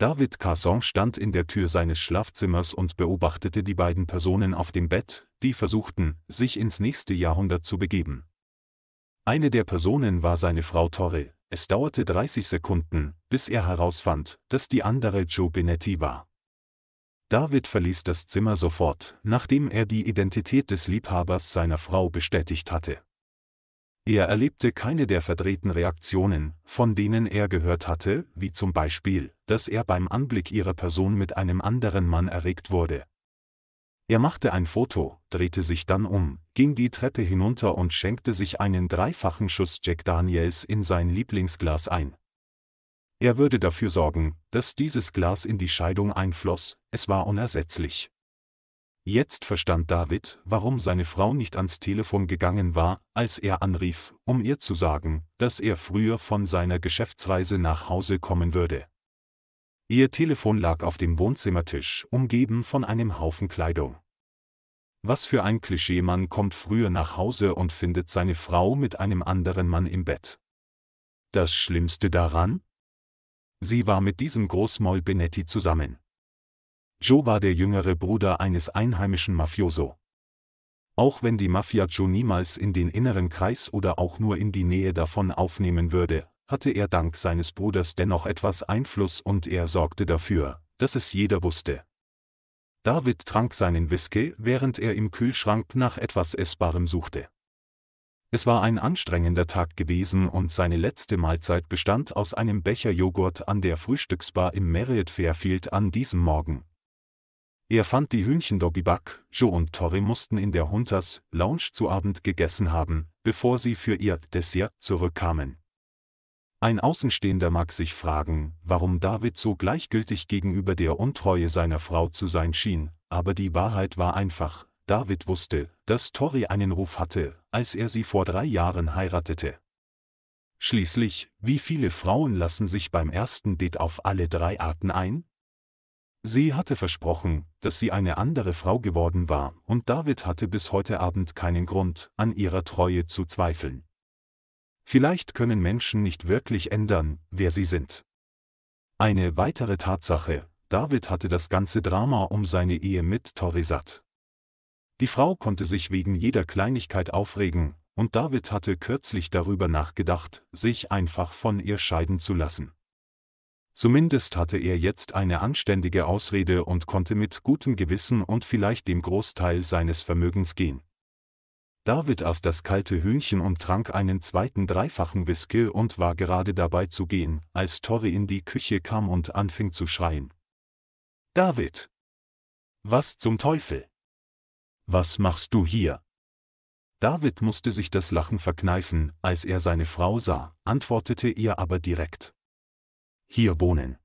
David Casson stand in der Tür seines Schlafzimmers und beobachtete die beiden Personen auf dem Bett, die versuchten, sich ins nächste Jahrhundert zu begeben. Eine der Personen war seine Frau Torre. Es dauerte 30 Sekunden, bis er herausfand, dass die andere Joe Benetti war. David verließ das Zimmer sofort, nachdem er die Identität des Liebhabers seiner Frau bestätigt hatte. Er erlebte keine der verdrehten Reaktionen, von denen er gehört hatte, wie zum Beispiel dass er beim Anblick ihrer Person mit einem anderen Mann erregt wurde. Er machte ein Foto, drehte sich dann um, ging die Treppe hinunter und schenkte sich einen dreifachen Schuss Jack Daniels in sein Lieblingsglas ein. Er würde dafür sorgen, dass dieses Glas in die Scheidung einfloss, es war unersetzlich. Jetzt verstand David, warum seine Frau nicht ans Telefon gegangen war, als er anrief, um ihr zu sagen, dass er früher von seiner Geschäftsreise nach Hause kommen würde. Ihr Telefon lag auf dem Wohnzimmertisch, umgeben von einem Haufen Kleidung. Was für ein Klischeemann kommt früher nach Hause und findet seine Frau mit einem anderen Mann im Bett. Das Schlimmste daran? Sie war mit diesem Großmaul Benetti zusammen. Joe war der jüngere Bruder eines einheimischen Mafioso. Auch wenn die Mafia Joe niemals in den inneren Kreis oder auch nur in die Nähe davon aufnehmen würde, hatte er dank seines Bruders dennoch etwas Einfluss und er sorgte dafür, dass es jeder wusste. David trank seinen Whisky, während er im Kühlschrank nach etwas Essbarem suchte. Es war ein anstrengender Tag gewesen und seine letzte Mahlzeit bestand aus einem Becher Joghurt an der Frühstücksbar im Marriott Fairfield an diesem Morgen. Er fand die Hühnchen Doggy Buck, Joe und Tori mussten in der Hunters Lounge zu Abend gegessen haben, bevor sie für ihr Dessert zurückkamen. Ein Außenstehender mag sich fragen, warum David so gleichgültig gegenüber der Untreue seiner Frau zu sein schien, aber die Wahrheit war einfach. David wusste, dass Tori einen Ruf hatte, als er sie vor drei Jahren heiratete. Schließlich, wie viele Frauen lassen sich beim ersten Date auf alle drei Arten ein? Sie hatte versprochen, dass sie eine andere Frau geworden war, und David hatte bis heute Abend keinen Grund, an ihrer Treue zu zweifeln. Vielleicht können Menschen nicht wirklich ändern, wer sie sind. Eine weitere Tatsache, David hatte das ganze Drama um seine Ehe mit Torisat. Die Frau konnte sich wegen jeder Kleinigkeit aufregen, und David hatte kürzlich darüber nachgedacht, sich einfach von ihr scheiden zu lassen. Zumindest hatte er jetzt eine anständige Ausrede und konnte mit gutem Gewissen und vielleicht dem Großteil seines Vermögens gehen. David aß das kalte Hühnchen und trank einen zweiten dreifachen Whisky und war gerade dabei zu gehen, als Tori in die Küche kam und anfing zu schreien. David! Was zum Teufel? Was machst du hier? David musste sich das Lachen verkneifen, als er seine Frau sah, antwortete ihr aber direkt. Hier wohnen.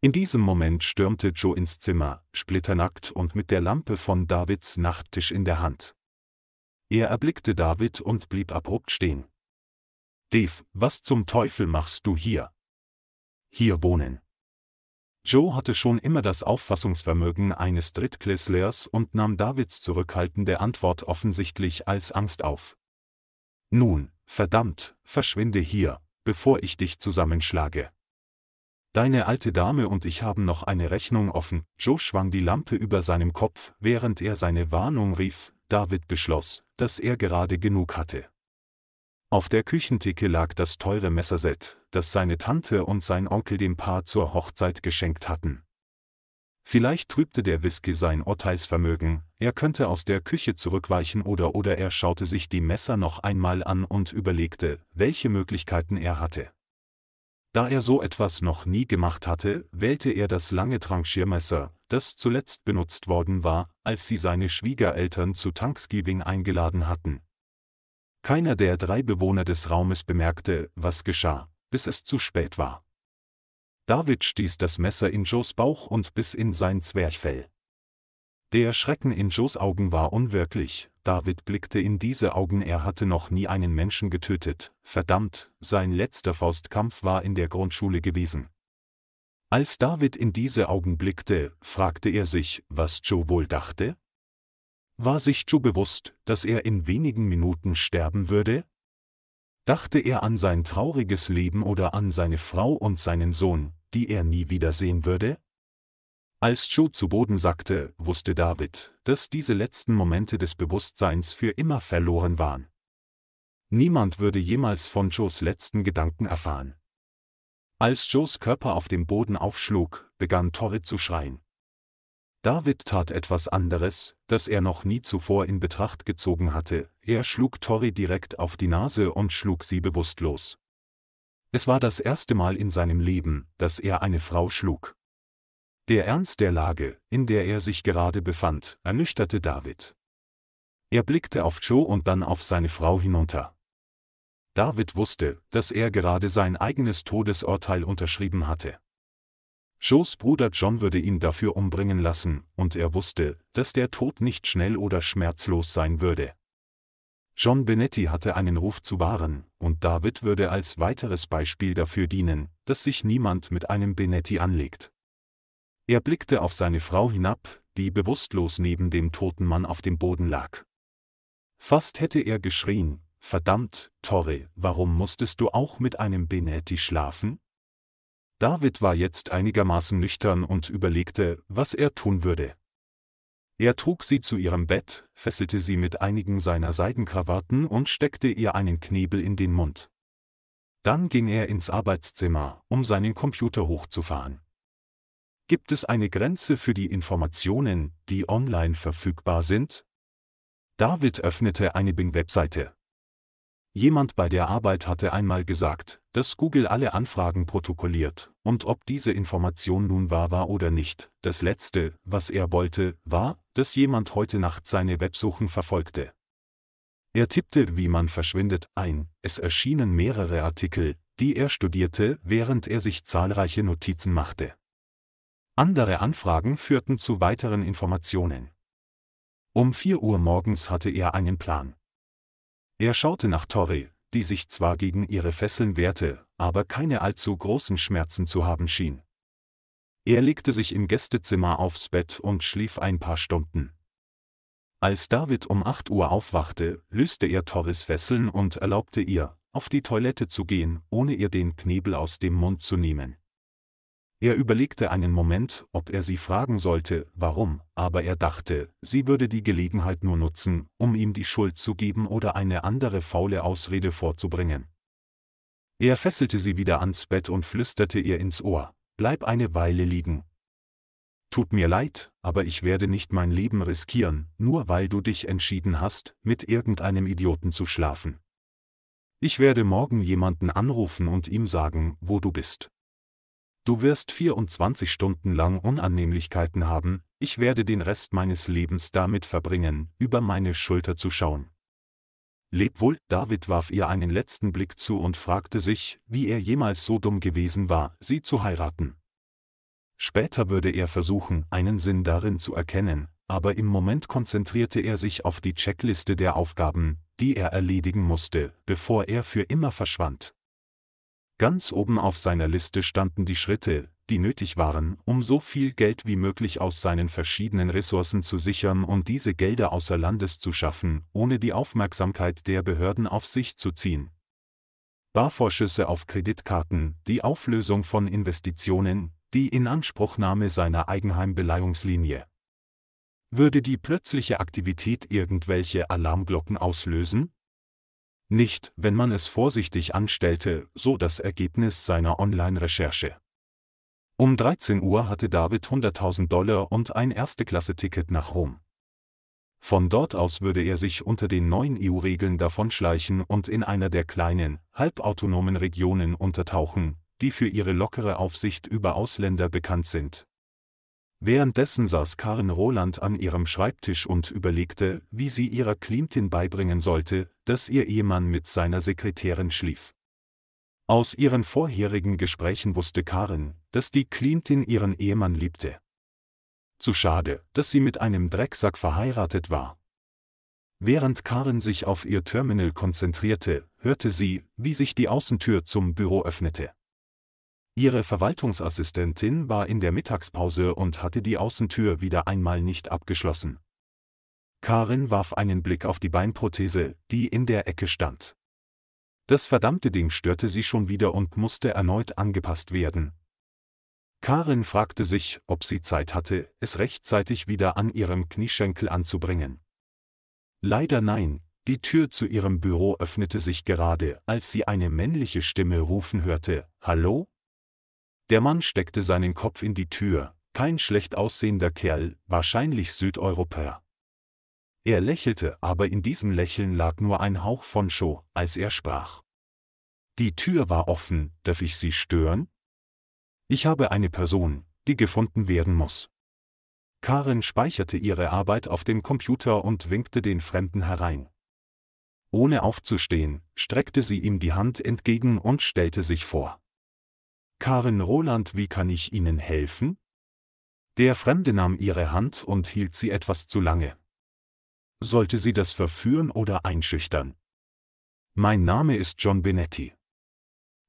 In diesem Moment stürmte Joe ins Zimmer, splitternackt und mit der Lampe von Davids Nachttisch in der Hand. Er erblickte David und blieb abrupt stehen. Dave, was zum Teufel machst du hier? Hier wohnen. Joe hatte schon immer das Auffassungsvermögen eines Drittklässlers und nahm Davids zurückhaltende Antwort offensichtlich als Angst auf. Nun, verdammt, verschwinde hier, bevor ich dich zusammenschlage. Deine alte Dame und ich haben noch eine Rechnung offen. Joe schwang die Lampe über seinem Kopf, während er seine Warnung rief. David beschloss, dass er gerade genug hatte. Auf der Küchentheke lag das teure Messerset, das seine Tante und sein Onkel dem Paar zur Hochzeit geschenkt hatten. Vielleicht trübte der Whisky sein Urteilsvermögen, er könnte aus der Küche zurückweichen oder oder er schaute sich die Messer noch einmal an und überlegte, welche Möglichkeiten er hatte. Da er so etwas noch nie gemacht hatte, wählte er das lange Trankschirmesser, das zuletzt benutzt worden war, als sie seine Schwiegereltern zu Thanksgiving eingeladen hatten. Keiner der drei Bewohner des Raumes bemerkte, was geschah, bis es zu spät war. David stieß das Messer in Joes Bauch und bis in sein Zwerchfell. Der Schrecken in Joes Augen war unwirklich, David blickte in diese Augen, er hatte noch nie einen Menschen getötet, verdammt, sein letzter Faustkampf war in der Grundschule gewesen. Als David in diese Augen blickte, fragte er sich, was Joe wohl dachte? War sich Joe bewusst, dass er in wenigen Minuten sterben würde? Dachte er an sein trauriges Leben oder an seine Frau und seinen Sohn, die er nie wiedersehen würde? Als Joe zu Boden sagte, wusste David, dass diese letzten Momente des Bewusstseins für immer verloren waren. Niemand würde jemals von Joes letzten Gedanken erfahren. Als Joes Körper auf dem Boden aufschlug, begann Torre zu schreien. David tat etwas anderes, das er noch nie zuvor in Betracht gezogen hatte, er schlug Tori direkt auf die Nase und schlug sie bewusstlos. Es war das erste Mal in seinem Leben, dass er eine Frau schlug. Der Ernst der Lage, in der er sich gerade befand, ernüchterte David. Er blickte auf Joe und dann auf seine Frau hinunter. David wusste, dass er gerade sein eigenes Todesurteil unterschrieben hatte. Joes Bruder John würde ihn dafür umbringen lassen, und er wusste, dass der Tod nicht schnell oder schmerzlos sein würde. John Benetti hatte einen Ruf zu wahren, und David würde als weiteres Beispiel dafür dienen, dass sich niemand mit einem Benetti anlegt. Er blickte auf seine Frau hinab, die bewusstlos neben dem toten Mann auf dem Boden lag. Fast hätte er geschrien, Verdammt, Torre, warum musstest du auch mit einem Benetti schlafen? David war jetzt einigermaßen nüchtern und überlegte, was er tun würde. Er trug sie zu ihrem Bett, fesselte sie mit einigen seiner Seidenkrawatten und steckte ihr einen Knebel in den Mund. Dann ging er ins Arbeitszimmer, um seinen Computer hochzufahren. Gibt es eine Grenze für die Informationen, die online verfügbar sind? David öffnete eine Bing-Webseite. Jemand bei der Arbeit hatte einmal gesagt, dass Google alle Anfragen protokolliert, und ob diese Information nun wahr war oder nicht, das Letzte, was er wollte, war, dass jemand heute Nacht seine Websuchen verfolgte. Er tippte Wie man verschwindet ein, es erschienen mehrere Artikel, die er studierte, während er sich zahlreiche Notizen machte. Andere Anfragen führten zu weiteren Informationen. Um 4 Uhr morgens hatte er einen Plan. Er schaute nach Torre, die sich zwar gegen ihre Fesseln wehrte, aber keine allzu großen Schmerzen zu haben schien. Er legte sich im Gästezimmer aufs Bett und schlief ein paar Stunden. Als David um 8 Uhr aufwachte, löste er Torres Fesseln und erlaubte ihr, auf die Toilette zu gehen, ohne ihr den Knebel aus dem Mund zu nehmen. Er überlegte einen Moment, ob er sie fragen sollte, warum, aber er dachte, sie würde die Gelegenheit nur nutzen, um ihm die Schuld zu geben oder eine andere faule Ausrede vorzubringen. Er fesselte sie wieder ans Bett und flüsterte ihr ins Ohr, Bleib eine Weile liegen. Tut mir leid, aber ich werde nicht mein Leben riskieren, nur weil du dich entschieden hast, mit irgendeinem Idioten zu schlafen. Ich werde morgen jemanden anrufen und ihm sagen, wo du bist. Du wirst 24 Stunden lang Unannehmlichkeiten haben, ich werde den Rest meines Lebens damit verbringen, über meine Schulter zu schauen. Leb wohl, David warf ihr einen letzten Blick zu und fragte sich, wie er jemals so dumm gewesen war, sie zu heiraten. Später würde er versuchen, einen Sinn darin zu erkennen, aber im Moment konzentrierte er sich auf die Checkliste der Aufgaben, die er erledigen musste, bevor er für immer verschwand. Ganz oben auf seiner Liste standen die Schritte, die nötig waren, um so viel Geld wie möglich aus seinen verschiedenen Ressourcen zu sichern und diese Gelder außer Landes zu schaffen, ohne die Aufmerksamkeit der Behörden auf sich zu ziehen. Barvorschüsse auf Kreditkarten, die Auflösung von Investitionen, die Inanspruchnahme seiner Eigenheimbeleihungslinie. Würde die plötzliche Aktivität irgendwelche Alarmglocken auslösen? Nicht, wenn man es vorsichtig anstellte, so das Ergebnis seiner Online-Recherche. Um 13 Uhr hatte David 100.000 Dollar und ein Erste-Klasse-Ticket nach Rom. Von dort aus würde er sich unter den neuen EU-Regeln davonschleichen und in einer der kleinen, halbautonomen Regionen untertauchen, die für ihre lockere Aufsicht über Ausländer bekannt sind, Währenddessen saß Karin Roland an ihrem Schreibtisch und überlegte, wie sie ihrer Klientin beibringen sollte, dass ihr Ehemann mit seiner Sekretärin schlief. Aus ihren vorherigen Gesprächen wusste Karin, dass die Klientin ihren Ehemann liebte. Zu schade, dass sie mit einem Drecksack verheiratet war. Während Karin sich auf ihr Terminal konzentrierte, hörte sie, wie sich die Außentür zum Büro öffnete. Ihre Verwaltungsassistentin war in der Mittagspause und hatte die Außentür wieder einmal nicht abgeschlossen. Karin warf einen Blick auf die Beinprothese, die in der Ecke stand. Das verdammte Ding störte sie schon wieder und musste erneut angepasst werden. Karin fragte sich, ob sie Zeit hatte, es rechtzeitig wieder an ihrem Knieschenkel anzubringen. Leider nein, die Tür zu ihrem Büro öffnete sich gerade, als sie eine männliche Stimme rufen hörte, Hallo, der Mann steckte seinen Kopf in die Tür, kein schlecht aussehender Kerl, wahrscheinlich Südeuropäer. Er lächelte, aber in diesem Lächeln lag nur ein Hauch von Show, als er sprach. Die Tür war offen, darf ich Sie stören? Ich habe eine Person, die gefunden werden muss. Karin speicherte ihre Arbeit auf dem Computer und winkte den Fremden herein. Ohne aufzustehen, streckte sie ihm die Hand entgegen und stellte sich vor. Karin Roland, wie kann ich Ihnen helfen? Der Fremde nahm ihre Hand und hielt sie etwas zu lange. Sollte sie das verführen oder einschüchtern? Mein Name ist John Benetti.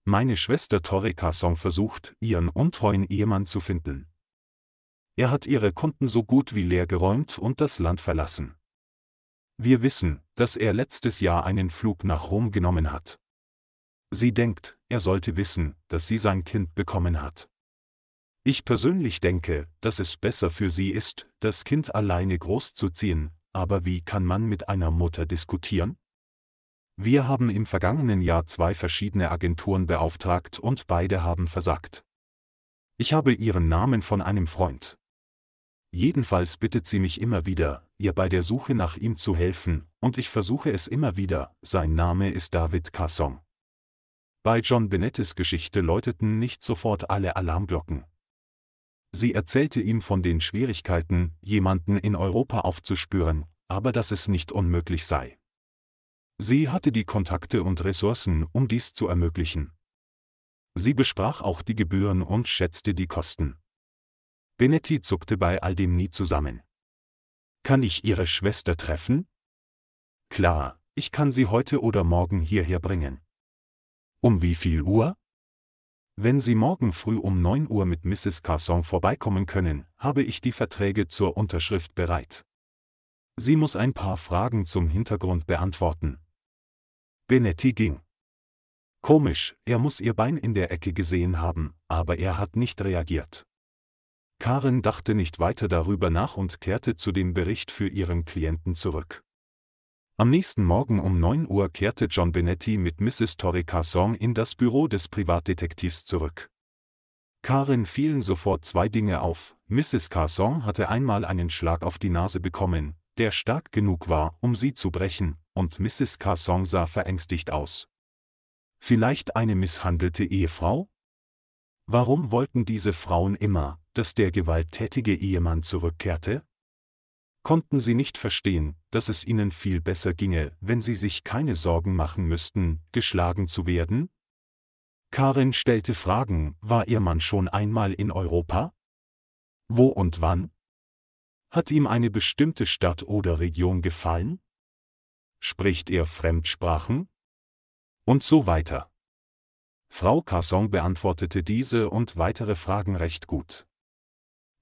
Meine Schwester Tori Casson versucht, ihren untreuen Ehemann zu finden. Er hat ihre Kunden so gut wie leer geräumt und das Land verlassen. Wir wissen, dass er letztes Jahr einen Flug nach Rom genommen hat. Sie denkt, er sollte wissen, dass sie sein Kind bekommen hat. Ich persönlich denke, dass es besser für sie ist, das Kind alleine großzuziehen, aber wie kann man mit einer Mutter diskutieren? Wir haben im vergangenen Jahr zwei verschiedene Agenturen beauftragt und beide haben versagt. Ich habe ihren Namen von einem Freund. Jedenfalls bittet sie mich immer wieder, ihr bei der Suche nach ihm zu helfen, und ich versuche es immer wieder, sein Name ist David Kassong. Bei John Benettes Geschichte läuteten nicht sofort alle Alarmglocken. Sie erzählte ihm von den Schwierigkeiten, jemanden in Europa aufzuspüren, aber dass es nicht unmöglich sei. Sie hatte die Kontakte und Ressourcen, um dies zu ermöglichen. Sie besprach auch die Gebühren und schätzte die Kosten. Benetti zuckte bei all dem nie zusammen. Kann ich Ihre Schwester treffen? Klar, ich kann sie heute oder morgen hierher bringen. Um wie viel Uhr? Wenn Sie morgen früh um 9 Uhr mit Mrs. Carson vorbeikommen können, habe ich die Verträge zur Unterschrift bereit. Sie muss ein paar Fragen zum Hintergrund beantworten. Benetti ging. Komisch, er muss ihr Bein in der Ecke gesehen haben, aber er hat nicht reagiert. Karen dachte nicht weiter darüber nach und kehrte zu dem Bericht für ihren Klienten zurück. Am nächsten Morgen um 9 Uhr kehrte John Benetti mit Mrs. Torre Carson in das Büro des Privatdetektivs zurück. Karin fielen sofort zwei Dinge auf. Mrs. Carson hatte einmal einen Schlag auf die Nase bekommen, der stark genug war, um sie zu brechen, und Mrs. Carson sah verängstigt aus. Vielleicht eine misshandelte Ehefrau? Warum wollten diese Frauen immer, dass der gewalttätige Ehemann zurückkehrte? konnten sie nicht verstehen, dass es ihnen viel besser ginge, wenn sie sich keine Sorgen machen müssten, geschlagen zu werden? Karin stellte Fragen, war ihr Mann schon einmal in Europa? Wo und wann? Hat ihm eine bestimmte Stadt oder Region gefallen? Spricht er Fremdsprachen? Und so weiter. Frau Casson beantwortete diese und weitere Fragen recht gut.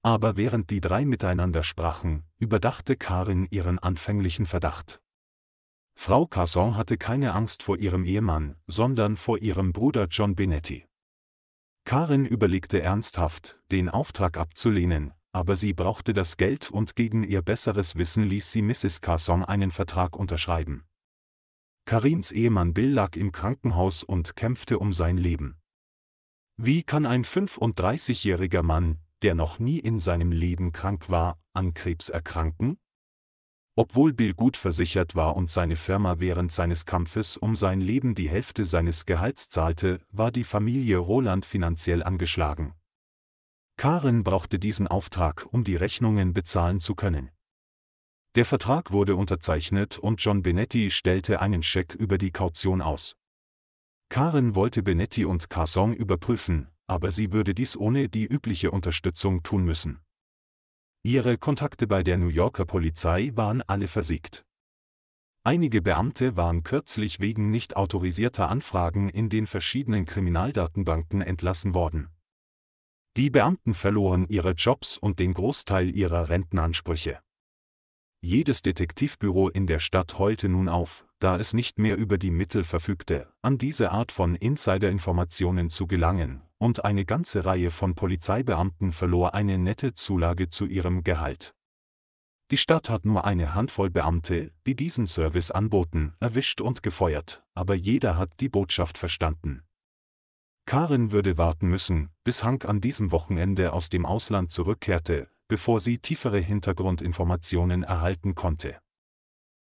Aber während die drei miteinander sprachen, überdachte Karin ihren anfänglichen Verdacht. Frau Casson hatte keine Angst vor ihrem Ehemann, sondern vor ihrem Bruder John Benetti. Karin überlegte ernsthaft, den Auftrag abzulehnen, aber sie brauchte das Geld und gegen ihr besseres Wissen ließ sie Mrs. Casson einen Vertrag unterschreiben. Karins Ehemann Bill lag im Krankenhaus und kämpfte um sein Leben. Wie kann ein 35-jähriger Mann, der noch nie in seinem Leben krank war, an Krebs erkranken? Obwohl Bill gut versichert war und seine Firma während seines Kampfes um sein Leben die Hälfte seines Gehalts zahlte, war die Familie Roland finanziell angeschlagen. Karen brauchte diesen Auftrag, um die Rechnungen bezahlen zu können. Der Vertrag wurde unterzeichnet und John Benetti stellte einen Scheck über die Kaution aus. Karen wollte Benetti und Carson überprüfen, aber sie würde dies ohne die übliche Unterstützung tun müssen. Ihre Kontakte bei der New Yorker Polizei waren alle versiegt. Einige Beamte waren kürzlich wegen nicht autorisierter Anfragen in den verschiedenen Kriminaldatenbanken entlassen worden. Die Beamten verloren ihre Jobs und den Großteil ihrer Rentenansprüche. Jedes Detektivbüro in der Stadt heulte nun auf, da es nicht mehr über die Mittel verfügte, an diese Art von Insiderinformationen zu gelangen, und eine ganze Reihe von Polizeibeamten verlor eine nette Zulage zu ihrem Gehalt. Die Stadt hat nur eine Handvoll Beamte, die diesen Service anboten, erwischt und gefeuert, aber jeder hat die Botschaft verstanden. Karin würde warten müssen, bis Hank an diesem Wochenende aus dem Ausland zurückkehrte, bevor sie tiefere Hintergrundinformationen erhalten konnte.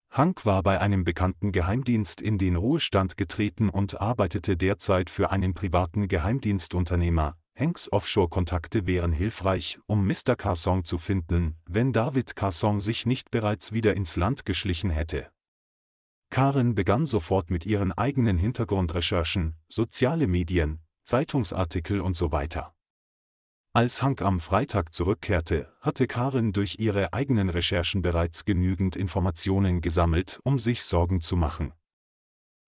Hank war bei einem bekannten Geheimdienst in den Ruhestand getreten und arbeitete derzeit für einen privaten Geheimdienstunternehmer. Hanks Offshore-Kontakte wären hilfreich, um Mr. Carson zu finden, wenn David Carson sich nicht bereits wieder ins Land geschlichen hätte. Karen begann sofort mit ihren eigenen Hintergrundrecherchen, soziale Medien, Zeitungsartikel und so weiter. Als Hank am Freitag zurückkehrte, hatte Karen durch ihre eigenen Recherchen bereits genügend Informationen gesammelt, um sich Sorgen zu machen.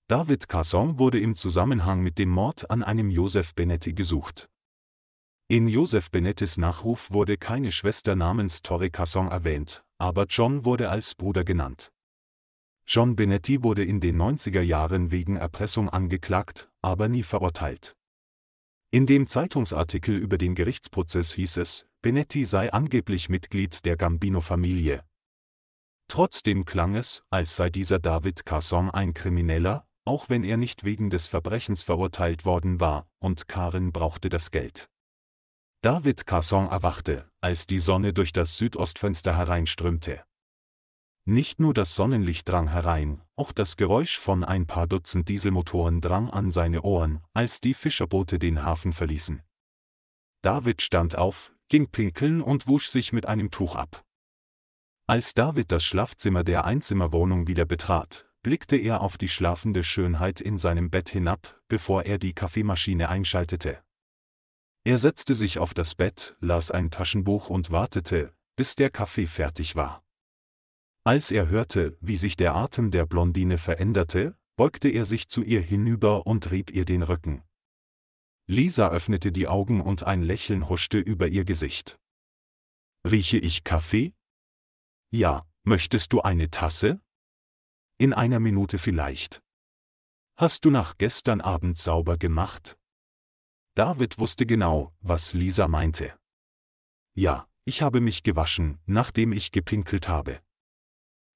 David Casson wurde im Zusammenhang mit dem Mord an einem Josef Benetti gesucht. In Josef Benettis Nachruf wurde keine Schwester namens Tori Casson erwähnt, aber John wurde als Bruder genannt. John Benetti wurde in den 90er Jahren wegen Erpressung angeklagt, aber nie verurteilt. In dem Zeitungsartikel über den Gerichtsprozess hieß es, Benetti sei angeblich Mitglied der Gambino-Familie. Trotzdem klang es, als sei dieser David Casson ein Krimineller, auch wenn er nicht wegen des Verbrechens verurteilt worden war, und Karin brauchte das Geld. David Casson erwachte, als die Sonne durch das Südostfenster hereinströmte. Nicht nur das Sonnenlicht drang herein, auch das Geräusch von ein paar Dutzend Dieselmotoren drang an seine Ohren, als die Fischerboote den Hafen verließen. David stand auf, ging pinkeln und wusch sich mit einem Tuch ab. Als David das Schlafzimmer der Einzimmerwohnung wieder betrat, blickte er auf die schlafende Schönheit in seinem Bett hinab, bevor er die Kaffeemaschine einschaltete. Er setzte sich auf das Bett, las ein Taschenbuch und wartete, bis der Kaffee fertig war. Als er hörte, wie sich der Atem der Blondine veränderte, beugte er sich zu ihr hinüber und rieb ihr den Rücken. Lisa öffnete die Augen und ein Lächeln huschte über ihr Gesicht. Rieche ich Kaffee? Ja, möchtest du eine Tasse? In einer Minute vielleicht. Hast du nach gestern Abend sauber gemacht? David wusste genau, was Lisa meinte. Ja, ich habe mich gewaschen, nachdem ich gepinkelt habe.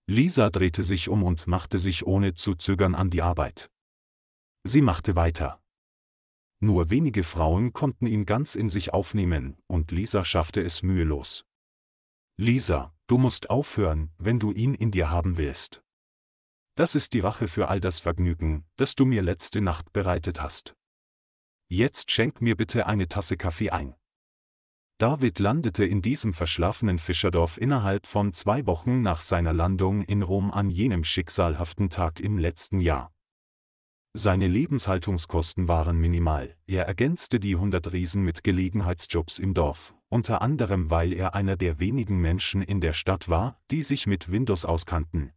Lisa drehte sich um und machte sich ohne zu zögern an die Arbeit. Sie machte weiter. Nur wenige Frauen konnten ihn ganz in sich aufnehmen, und Lisa schaffte es mühelos. Lisa, du musst aufhören, wenn du ihn in dir haben willst. Das ist die Rache für all das Vergnügen, das du mir letzte Nacht bereitet hast. Jetzt schenk mir bitte eine Tasse Kaffee ein. David landete in diesem verschlafenen Fischerdorf innerhalb von zwei Wochen nach seiner Landung in Rom an jenem schicksalhaften Tag im letzten Jahr. Seine Lebenshaltungskosten waren minimal, er ergänzte die 100 Riesen mit Gelegenheitsjobs im Dorf, unter anderem weil er einer der wenigen Menschen in der Stadt war, die sich mit Windows auskannten.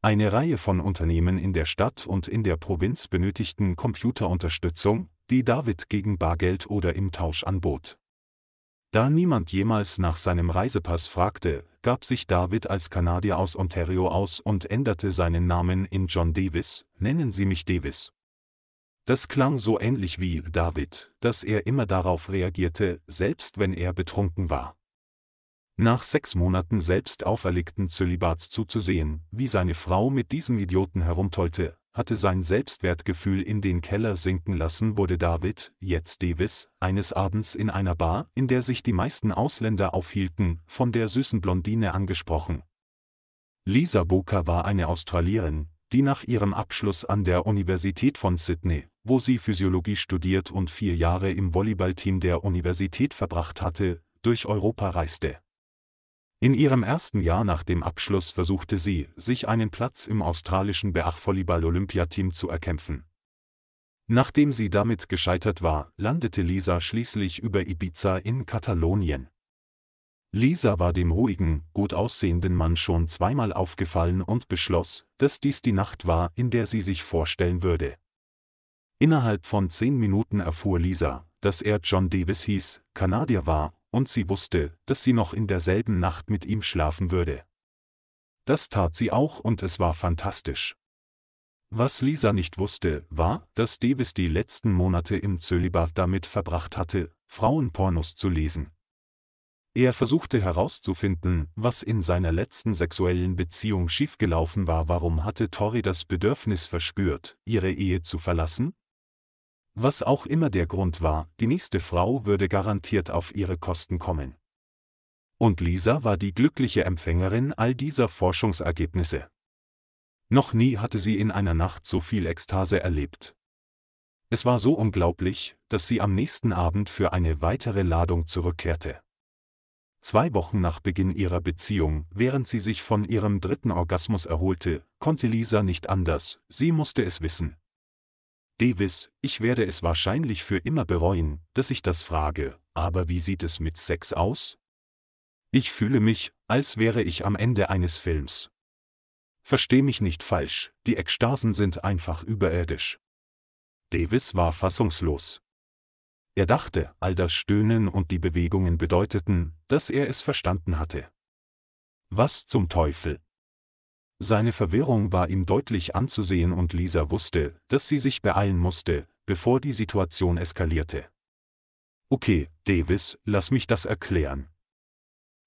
Eine Reihe von Unternehmen in der Stadt und in der Provinz benötigten Computerunterstützung, die David gegen Bargeld oder im Tausch anbot. Da niemand jemals nach seinem Reisepass fragte, gab sich David als Kanadier aus Ontario aus und änderte seinen Namen in John Davis, nennen Sie mich Davis. Das klang so ähnlich wie David, dass er immer darauf reagierte, selbst wenn er betrunken war. Nach sechs Monaten selbst auferlegten Zölibats zuzusehen, wie seine Frau mit diesem Idioten herumtollte, hatte sein Selbstwertgefühl in den Keller sinken lassen, wurde David, jetzt Davis, eines Abends in einer Bar, in der sich die meisten Ausländer aufhielten, von der süßen Blondine angesprochen. Lisa Booker war eine Australierin, die nach ihrem Abschluss an der Universität von Sydney, wo sie Physiologie studiert und vier Jahre im Volleyballteam der Universität verbracht hatte, durch Europa reiste. In ihrem ersten Jahr nach dem Abschluss versuchte sie, sich einen Platz im australischen Beachvolleyball-Olympiateam zu erkämpfen. Nachdem sie damit gescheitert war, landete Lisa schließlich über Ibiza in Katalonien. Lisa war dem ruhigen, gut aussehenden Mann schon zweimal aufgefallen und beschloss, dass dies die Nacht war, in der sie sich vorstellen würde. Innerhalb von zehn Minuten erfuhr Lisa, dass er John Davis hieß, Kanadier war und sie wusste, dass sie noch in derselben Nacht mit ihm schlafen würde. Das tat sie auch und es war fantastisch. Was Lisa nicht wusste, war, dass Davis die letzten Monate im Zölibat damit verbracht hatte, Frauenpornos zu lesen. Er versuchte herauszufinden, was in seiner letzten sexuellen Beziehung schiefgelaufen war, warum hatte Tori das Bedürfnis verspürt, ihre Ehe zu verlassen? Was auch immer der Grund war, die nächste Frau würde garantiert auf ihre Kosten kommen. Und Lisa war die glückliche Empfängerin all dieser Forschungsergebnisse. Noch nie hatte sie in einer Nacht so viel Ekstase erlebt. Es war so unglaublich, dass sie am nächsten Abend für eine weitere Ladung zurückkehrte. Zwei Wochen nach Beginn ihrer Beziehung, während sie sich von ihrem dritten Orgasmus erholte, konnte Lisa nicht anders, sie musste es wissen, Davis, ich werde es wahrscheinlich für immer bereuen, dass ich das frage, aber wie sieht es mit Sex aus? Ich fühle mich, als wäre ich am Ende eines Films. Versteh mich nicht falsch, die Ekstasen sind einfach überirdisch. Davis war fassungslos. Er dachte, all das Stöhnen und die Bewegungen bedeuteten, dass er es verstanden hatte. Was zum Teufel? Seine Verwirrung war ihm deutlich anzusehen und Lisa wusste, dass sie sich beeilen musste, bevor die Situation eskalierte. Okay, Davis, lass mich das erklären.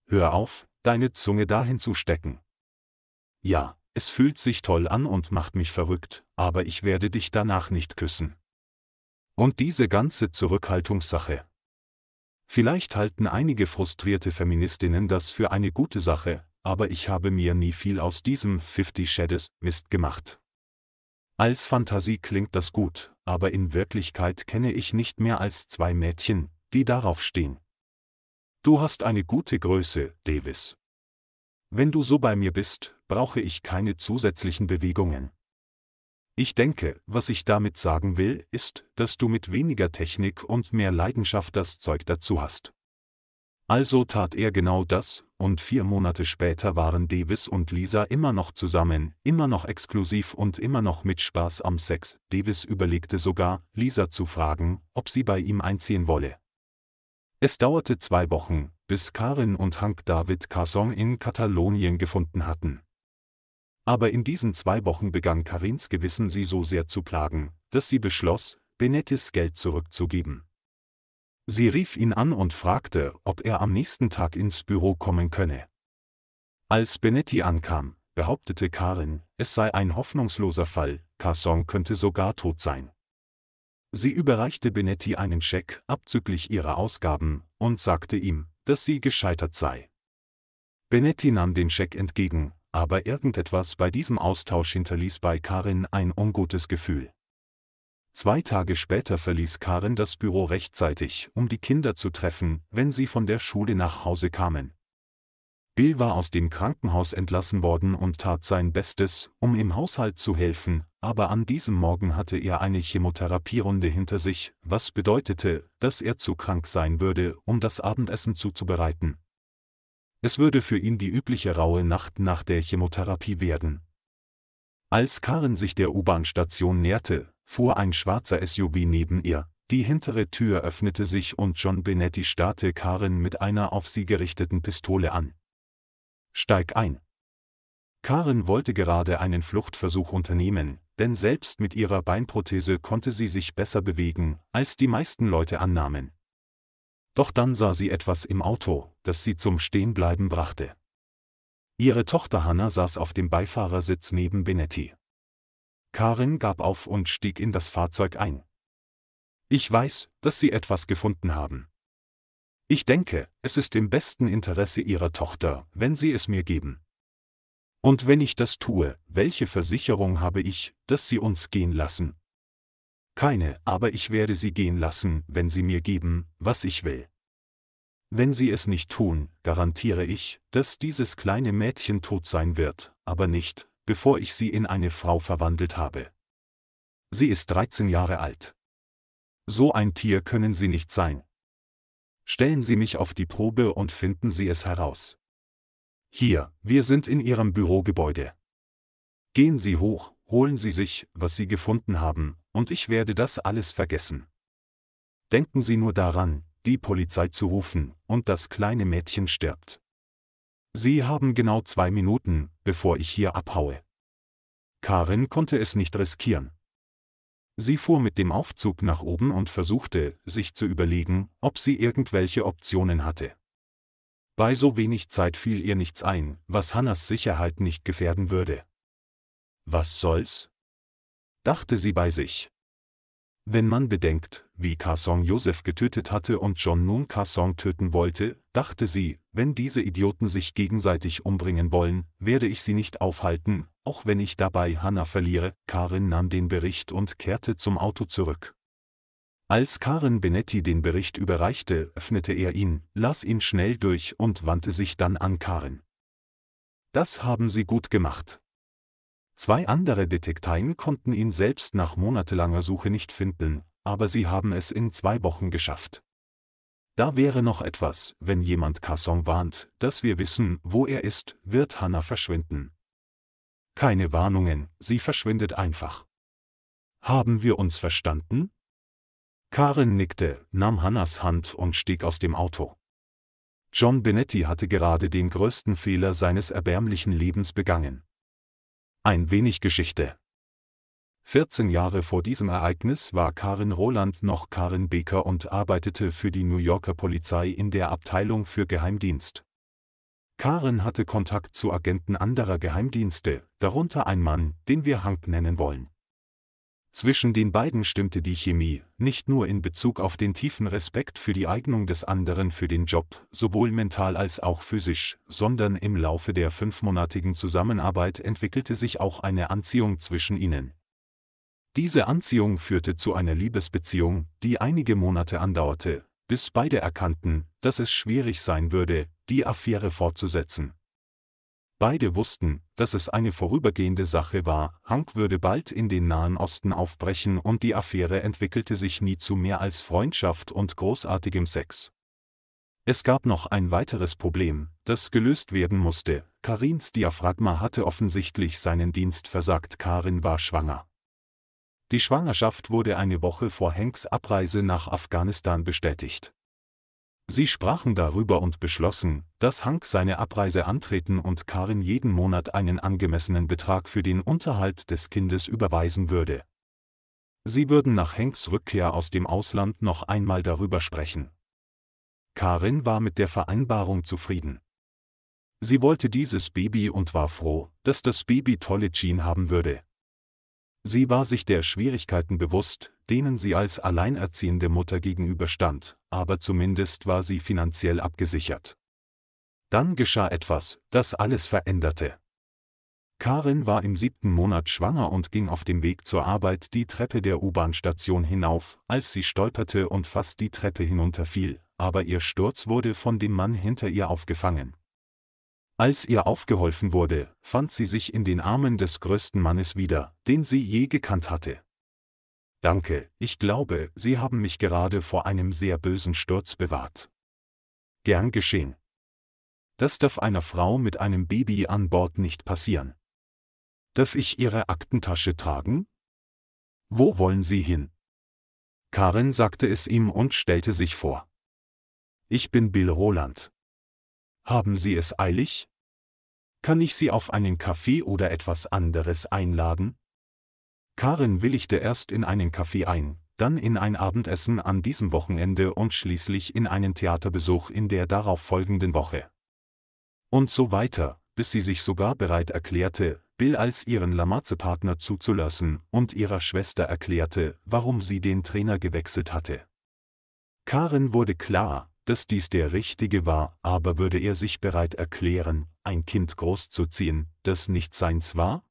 Hör auf, deine Zunge dahin zu stecken. Ja, es fühlt sich toll an und macht mich verrückt, aber ich werde dich danach nicht küssen. Und diese ganze Zurückhaltungssache. Vielleicht halten einige frustrierte Feministinnen das für eine gute Sache, aber ich habe mir nie viel aus diesem Fifty Shades Mist gemacht. Als Fantasie klingt das gut, aber in Wirklichkeit kenne ich nicht mehr als zwei Mädchen, die darauf stehen. Du hast eine gute Größe, Davis. Wenn du so bei mir bist, brauche ich keine zusätzlichen Bewegungen. Ich denke, was ich damit sagen will, ist, dass du mit weniger Technik und mehr Leidenschaft das Zeug dazu hast. Also tat er genau das, und vier Monate später waren Davis und Lisa immer noch zusammen, immer noch exklusiv und immer noch mit Spaß am Sex. Davis überlegte sogar, Lisa zu fragen, ob sie bei ihm einziehen wolle. Es dauerte zwei Wochen, bis Karin und Hank David Casson in Katalonien gefunden hatten. Aber in diesen zwei Wochen begann Karins Gewissen sie so sehr zu plagen, dass sie beschloss, Benettis Geld zurückzugeben. Sie rief ihn an und fragte, ob er am nächsten Tag ins Büro kommen könne. Als Benetti ankam, behauptete Karin, es sei ein hoffnungsloser Fall, Casson könnte sogar tot sein. Sie überreichte Benetti einen Scheck abzüglich ihrer Ausgaben und sagte ihm, dass sie gescheitert sei. Benetti nahm den Scheck entgegen, aber irgendetwas bei diesem Austausch hinterließ bei Karin ein ungutes Gefühl. Zwei Tage später verließ Karen das Büro rechtzeitig, um die Kinder zu treffen, wenn sie von der Schule nach Hause kamen. Bill war aus dem Krankenhaus entlassen worden und tat sein Bestes, um im Haushalt zu helfen, aber an diesem Morgen hatte er eine Chemotherapierunde hinter sich, was bedeutete, dass er zu krank sein würde, um das Abendessen zuzubereiten. Es würde für ihn die übliche raue Nacht nach der Chemotherapie werden. Als Karen sich der U-Bahn-Station näherte, fuhr ein schwarzer SUV neben ihr. Die hintere Tür öffnete sich und John Benetti starrte Karin mit einer auf sie gerichteten Pistole an. Steig ein. Karin wollte gerade einen Fluchtversuch unternehmen, denn selbst mit ihrer Beinprothese konnte sie sich besser bewegen, als die meisten Leute annahmen. Doch dann sah sie etwas im Auto, das sie zum Stehenbleiben brachte. Ihre Tochter Hannah saß auf dem Beifahrersitz neben Benetti. Karin gab auf und stieg in das Fahrzeug ein. Ich weiß, dass Sie etwas gefunden haben. Ich denke, es ist im besten Interesse Ihrer Tochter, wenn Sie es mir geben. Und wenn ich das tue, welche Versicherung habe ich, dass Sie uns gehen lassen? Keine, aber ich werde Sie gehen lassen, wenn Sie mir geben, was ich will. Wenn Sie es nicht tun, garantiere ich, dass dieses kleine Mädchen tot sein wird, aber nicht, bevor ich sie in eine Frau verwandelt habe. Sie ist 13 Jahre alt. So ein Tier können Sie nicht sein. Stellen Sie mich auf die Probe und finden Sie es heraus. Hier, wir sind in Ihrem Bürogebäude. Gehen Sie hoch, holen Sie sich, was Sie gefunden haben, und ich werde das alles vergessen. Denken Sie nur daran, die Polizei zu rufen, und das kleine Mädchen stirbt. Sie haben genau zwei Minuten, bevor ich hier abhaue. Karin konnte es nicht riskieren. Sie fuhr mit dem Aufzug nach oben und versuchte, sich zu überlegen, ob sie irgendwelche Optionen hatte. Bei so wenig Zeit fiel ihr nichts ein, was Hannas Sicherheit nicht gefährden würde. Was soll's? dachte sie bei sich. Wenn man bedenkt, wie Kassong Josef getötet hatte und John nun Kassong töten wollte, dachte sie, wenn diese Idioten sich gegenseitig umbringen wollen, werde ich sie nicht aufhalten, auch wenn ich dabei Hannah verliere. Karin nahm den Bericht und kehrte zum Auto zurück. Als Karin Benetti den Bericht überreichte, öffnete er ihn, las ihn schnell durch und wandte sich dann an Karin. Das haben Sie gut gemacht. Zwei andere Detekteien konnten ihn selbst nach monatelanger Suche nicht finden, aber sie haben es in zwei Wochen geschafft. Da wäre noch etwas, wenn jemand Kassong warnt, dass wir wissen, wo er ist, wird Hannah verschwinden. Keine Warnungen, sie verschwindet einfach. Haben wir uns verstanden? Karen nickte, nahm Hannas Hand und stieg aus dem Auto. John Benetti hatte gerade den größten Fehler seines erbärmlichen Lebens begangen. Ein wenig Geschichte. 14 Jahre vor diesem Ereignis war Karin Roland noch Karin Baker und arbeitete für die New Yorker Polizei in der Abteilung für Geheimdienst. Karin hatte Kontakt zu Agenten anderer Geheimdienste, darunter ein Mann, den wir Hank nennen wollen. Zwischen den beiden stimmte die Chemie, nicht nur in Bezug auf den tiefen Respekt für die Eignung des anderen für den Job, sowohl mental als auch physisch, sondern im Laufe der fünfmonatigen Zusammenarbeit entwickelte sich auch eine Anziehung zwischen ihnen. Diese Anziehung führte zu einer Liebesbeziehung, die einige Monate andauerte, bis beide erkannten, dass es schwierig sein würde, die Affäre fortzusetzen. Beide wussten, dass es eine vorübergehende Sache war, Hank würde bald in den Nahen Osten aufbrechen und die Affäre entwickelte sich nie zu mehr als Freundschaft und großartigem Sex. Es gab noch ein weiteres Problem, das gelöst werden musste. Karins Diaphragma hatte offensichtlich seinen Dienst versagt, Karin war schwanger. Die Schwangerschaft wurde eine Woche vor Hanks Abreise nach Afghanistan bestätigt. Sie sprachen darüber und beschlossen, dass Hank seine Abreise antreten und Karin jeden Monat einen angemessenen Betrag für den Unterhalt des Kindes überweisen würde. Sie würden nach Hanks Rückkehr aus dem Ausland noch einmal darüber sprechen. Karin war mit der Vereinbarung zufrieden. Sie wollte dieses Baby und war froh, dass das Baby tolle Jean haben würde. Sie war sich der Schwierigkeiten bewusst, denen sie als alleinerziehende Mutter gegenüberstand, aber zumindest war sie finanziell abgesichert. Dann geschah etwas, das alles veränderte. Karin war im siebten Monat schwanger und ging auf dem Weg zur Arbeit die Treppe der U-Bahn-Station hinauf, als sie stolperte und fast die Treppe hinunterfiel, aber ihr Sturz wurde von dem Mann hinter ihr aufgefangen, als ihr aufgeholfen wurde, fand sie sich in den Armen des größten Mannes wieder, den sie je gekannt hatte. Danke, ich glaube, Sie haben mich gerade vor einem sehr bösen Sturz bewahrt. Gern geschehen. Das darf einer Frau mit einem Baby an Bord nicht passieren. Darf ich Ihre Aktentasche tragen? Wo wollen Sie hin? Karen sagte es ihm und stellte sich vor. Ich bin Bill Roland. Haben Sie es eilig? Kann ich Sie auf einen Kaffee oder etwas anderes einladen? Karin willigte erst in einen Kaffee ein, dann in ein Abendessen an diesem Wochenende und schließlich in einen Theaterbesuch in der darauf folgenden Woche. Und so weiter, bis sie sich sogar bereit erklärte, Bill als ihren Lamazze-Partner zuzulassen und ihrer Schwester erklärte, warum sie den Trainer gewechselt hatte. Karin wurde klar, dass dies der richtige war, aber würde er sich bereit erklären, ein Kind großzuziehen, das nicht seins war?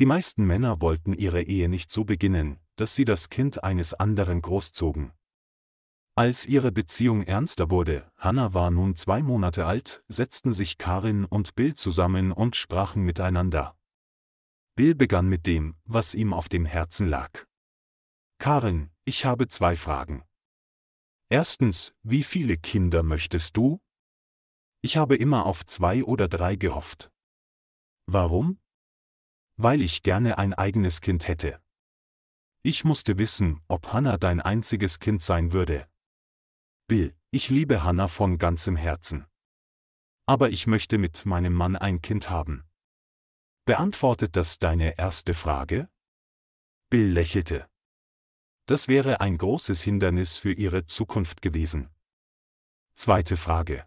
Die meisten Männer wollten ihre Ehe nicht so beginnen, dass sie das Kind eines anderen großzogen. Als ihre Beziehung ernster wurde, Hannah war nun zwei Monate alt, setzten sich Karin und Bill zusammen und sprachen miteinander. Bill begann mit dem, was ihm auf dem Herzen lag. Karin, ich habe zwei Fragen. Erstens, wie viele Kinder möchtest du? Ich habe immer auf zwei oder drei gehofft. Warum? Weil ich gerne ein eigenes Kind hätte. Ich musste wissen, ob Hannah dein einziges Kind sein würde. Bill, ich liebe Hannah von ganzem Herzen. Aber ich möchte mit meinem Mann ein Kind haben. Beantwortet das deine erste Frage? Bill lächelte. Das wäre ein großes Hindernis für ihre Zukunft gewesen. Zweite Frage.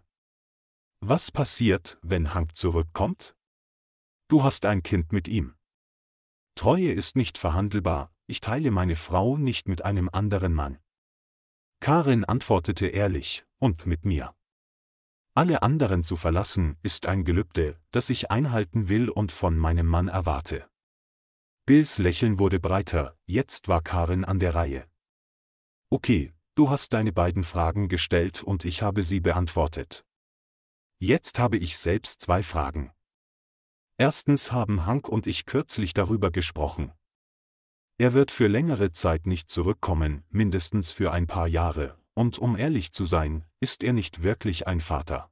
Was passiert, wenn Hank zurückkommt? Du hast ein Kind mit ihm. Treue ist nicht verhandelbar, ich teile meine Frau nicht mit einem anderen Mann. Karin antwortete ehrlich, und mit mir. Alle anderen zu verlassen ist ein Gelübde, das ich einhalten will und von meinem Mann erwarte. Bills Lächeln wurde breiter, jetzt war Karen an der Reihe. Okay, du hast deine beiden Fragen gestellt und ich habe sie beantwortet. Jetzt habe ich selbst zwei Fragen. Erstens haben Hank und ich kürzlich darüber gesprochen. Er wird für längere Zeit nicht zurückkommen, mindestens für ein paar Jahre, und um ehrlich zu sein, ist er nicht wirklich ein Vater.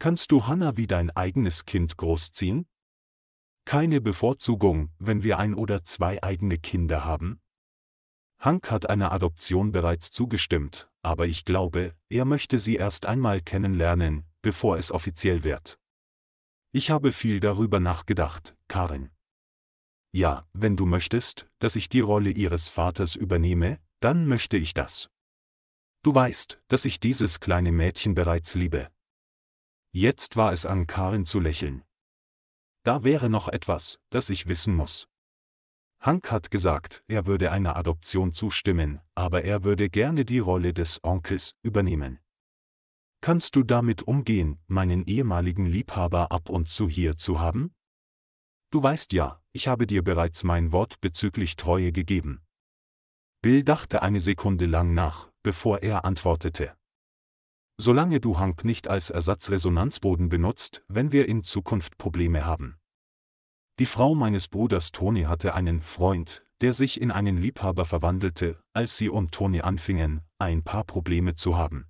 Kannst du Hannah wie dein eigenes Kind großziehen? Keine Bevorzugung, wenn wir ein oder zwei eigene Kinder haben? Hank hat einer Adoption bereits zugestimmt, aber ich glaube, er möchte sie erst einmal kennenlernen, bevor es offiziell wird. Ich habe viel darüber nachgedacht, Karin. Ja, wenn du möchtest, dass ich die Rolle ihres Vaters übernehme, dann möchte ich das. Du weißt, dass ich dieses kleine Mädchen bereits liebe. Jetzt war es an Karin zu lächeln. Da wäre noch etwas, das ich wissen muss. Hank hat gesagt, er würde einer Adoption zustimmen, aber er würde gerne die Rolle des Onkels übernehmen. Kannst du damit umgehen, meinen ehemaligen Liebhaber ab und zu hier zu haben? Du weißt ja, ich habe dir bereits mein Wort bezüglich Treue gegeben. Bill dachte eine Sekunde lang nach, bevor er antwortete solange du Hank nicht als Ersatzresonanzboden benutzt, wenn wir in Zukunft Probleme haben. Die Frau meines Bruders Toni hatte einen Freund, der sich in einen Liebhaber verwandelte, als sie und Toni anfingen, ein paar Probleme zu haben.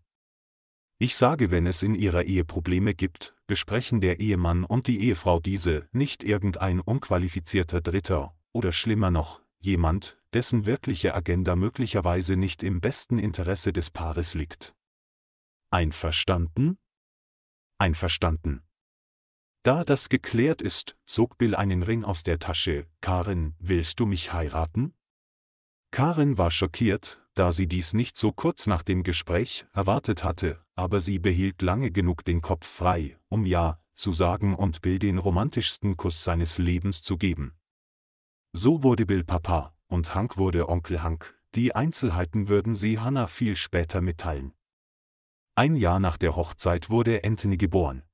Ich sage, wenn es in ihrer Ehe Probleme gibt, besprechen der Ehemann und die Ehefrau diese, nicht irgendein unqualifizierter Dritter, oder schlimmer noch, jemand, dessen wirkliche Agenda möglicherweise nicht im besten Interesse des Paares liegt. Einverstanden? Einverstanden. Da das geklärt ist, zog Bill einen Ring aus der Tasche. Karin, willst du mich heiraten? Karin war schockiert, da sie dies nicht so kurz nach dem Gespräch erwartet hatte, aber sie behielt lange genug den Kopf frei, um Ja zu sagen und Bill den romantischsten Kuss seines Lebens zu geben. So wurde Bill Papa und Hank wurde Onkel Hank. Die Einzelheiten würden sie Hannah viel später mitteilen. Ein Jahr nach der Hochzeit wurde Anthony geboren.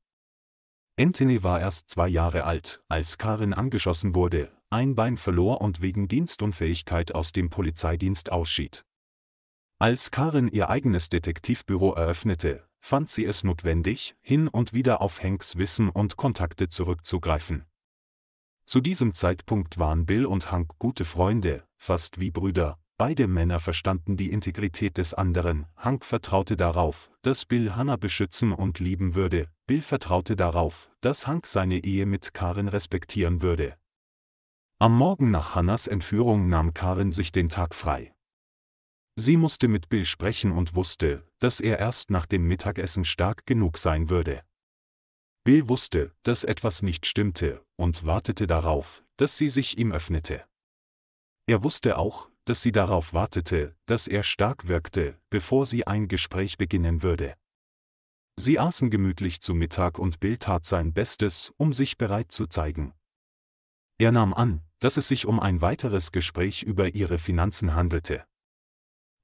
Anthony war erst zwei Jahre alt, als Karin angeschossen wurde, ein Bein verlor und wegen Dienstunfähigkeit aus dem Polizeidienst ausschied. Als Karin ihr eigenes Detektivbüro eröffnete, fand sie es notwendig, hin und wieder auf Hanks Wissen und Kontakte zurückzugreifen. Zu diesem Zeitpunkt waren Bill und Hank gute Freunde, fast wie Brüder, Beide Männer verstanden die Integrität des anderen. Hank vertraute darauf, dass Bill Hannah beschützen und lieben würde. Bill vertraute darauf, dass Hank seine Ehe mit Karen respektieren würde. Am Morgen nach Hannas Entführung nahm Karen sich den Tag frei. Sie musste mit Bill sprechen und wusste, dass er erst nach dem Mittagessen stark genug sein würde. Bill wusste, dass etwas nicht stimmte und wartete darauf, dass sie sich ihm öffnete. Er wusste auch, dass sie darauf wartete, dass er stark wirkte, bevor sie ein Gespräch beginnen würde. Sie aßen gemütlich zu Mittag und Bill tat sein Bestes, um sich bereit zu zeigen. Er nahm an, dass es sich um ein weiteres Gespräch über ihre Finanzen handelte.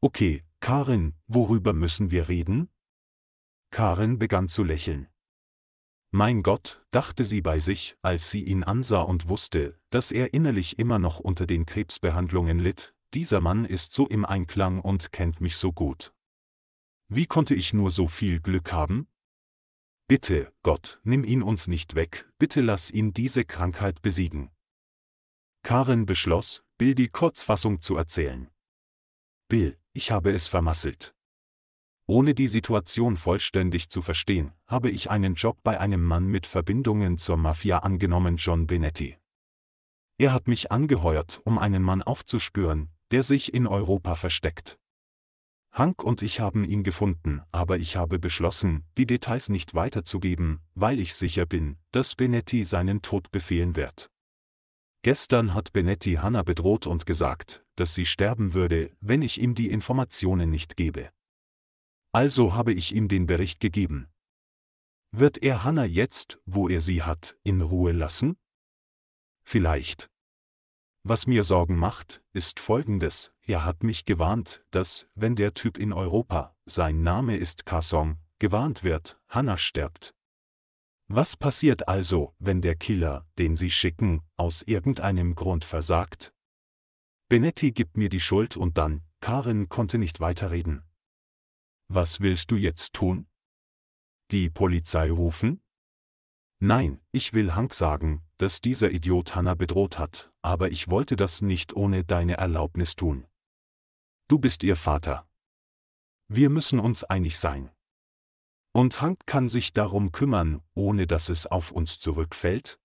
Okay, Karin, worüber müssen wir reden? Karin begann zu lächeln. Mein Gott, dachte sie bei sich, als sie ihn ansah und wusste, dass er innerlich immer noch unter den Krebsbehandlungen litt, dieser Mann ist so im Einklang und kennt mich so gut. Wie konnte ich nur so viel Glück haben? Bitte, Gott, nimm ihn uns nicht weg, bitte lass ihn diese Krankheit besiegen. Karen beschloss, Bill die Kurzfassung zu erzählen. Bill, ich habe es vermasselt. Ohne die Situation vollständig zu verstehen, habe ich einen Job bei einem Mann mit Verbindungen zur Mafia angenommen, John Benetti. Er hat mich angeheuert, um einen Mann aufzuspüren, der sich in Europa versteckt. Hank und ich haben ihn gefunden, aber ich habe beschlossen, die Details nicht weiterzugeben, weil ich sicher bin, dass Benetti seinen Tod befehlen wird. Gestern hat Benetti Hanna bedroht und gesagt, dass sie sterben würde, wenn ich ihm die Informationen nicht gebe. Also habe ich ihm den Bericht gegeben. Wird er Hanna jetzt, wo er sie hat, in Ruhe lassen? Vielleicht. Was mir Sorgen macht, ist folgendes, er hat mich gewarnt, dass, wenn der Typ in Europa, sein Name ist Kassong, gewarnt wird, Hannah stirbt. Was passiert also, wenn der Killer, den sie schicken, aus irgendeinem Grund versagt? Benetti gibt mir die Schuld und dann, Karin konnte nicht weiterreden. Was willst du jetzt tun? Die Polizei rufen? Nein, ich will Hank sagen, dass dieser Idiot Hannah bedroht hat, aber ich wollte das nicht ohne deine Erlaubnis tun. Du bist ihr Vater. Wir müssen uns einig sein. Und Hank kann sich darum kümmern, ohne dass es auf uns zurückfällt?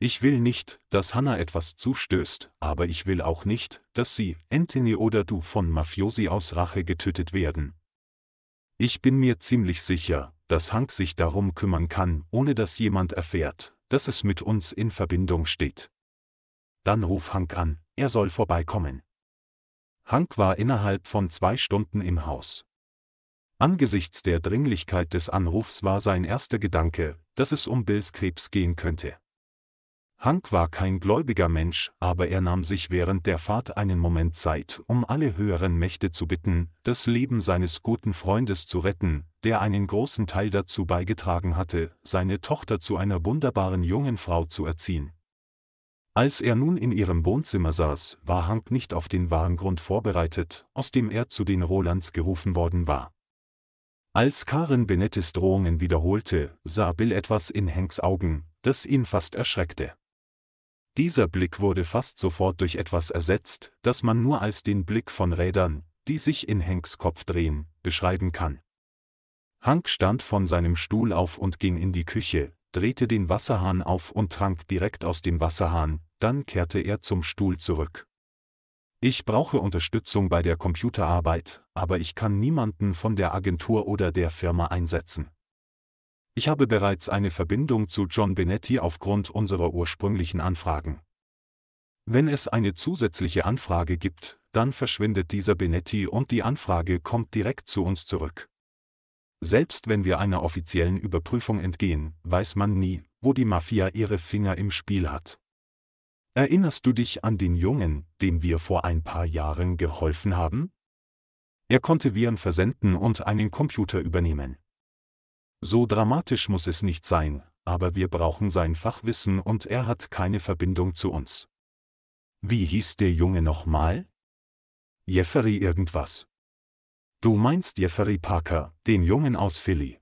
Ich will nicht, dass Hannah etwas zustößt, aber ich will auch nicht, dass sie, Anthony oder du von Mafiosi aus Rache getötet werden. Ich bin mir ziemlich sicher, dass Hank sich darum kümmern kann, ohne dass jemand erfährt, dass es mit uns in Verbindung steht. Dann ruf Hank an, er soll vorbeikommen. Hank war innerhalb von zwei Stunden im Haus. Angesichts der Dringlichkeit des Anrufs war sein erster Gedanke, dass es um Bills Krebs gehen könnte. Hank war kein gläubiger Mensch, aber er nahm sich während der Fahrt einen Moment Zeit, um alle höheren Mächte zu bitten, das Leben seines guten Freundes zu retten, der einen großen Teil dazu beigetragen hatte, seine Tochter zu einer wunderbaren jungen Frau zu erziehen. Als er nun in ihrem Wohnzimmer saß, war Hank nicht auf den wahren Grund vorbereitet, aus dem er zu den Rolands gerufen worden war. Als Karen Benettes Drohungen wiederholte, sah Bill etwas in Hanks Augen, das ihn fast erschreckte. Dieser Blick wurde fast sofort durch etwas ersetzt, das man nur als den Blick von Rädern, die sich in Hanks Kopf drehen, beschreiben kann. Hank stand von seinem Stuhl auf und ging in die Küche, drehte den Wasserhahn auf und trank direkt aus dem Wasserhahn, dann kehrte er zum Stuhl zurück. Ich brauche Unterstützung bei der Computerarbeit, aber ich kann niemanden von der Agentur oder der Firma einsetzen. Ich habe bereits eine Verbindung zu John Benetti aufgrund unserer ursprünglichen Anfragen. Wenn es eine zusätzliche Anfrage gibt, dann verschwindet dieser Benetti und die Anfrage kommt direkt zu uns zurück. Selbst wenn wir einer offiziellen Überprüfung entgehen, weiß man nie, wo die Mafia ihre Finger im Spiel hat. Erinnerst du dich an den Jungen, dem wir vor ein paar Jahren geholfen haben? Er konnte Viren versenden und einen Computer übernehmen. So dramatisch muss es nicht sein, aber wir brauchen sein Fachwissen und er hat keine Verbindung zu uns. Wie hieß der Junge nochmal? Jeffery irgendwas. Du meinst Jeffery Parker, den Jungen aus Philly.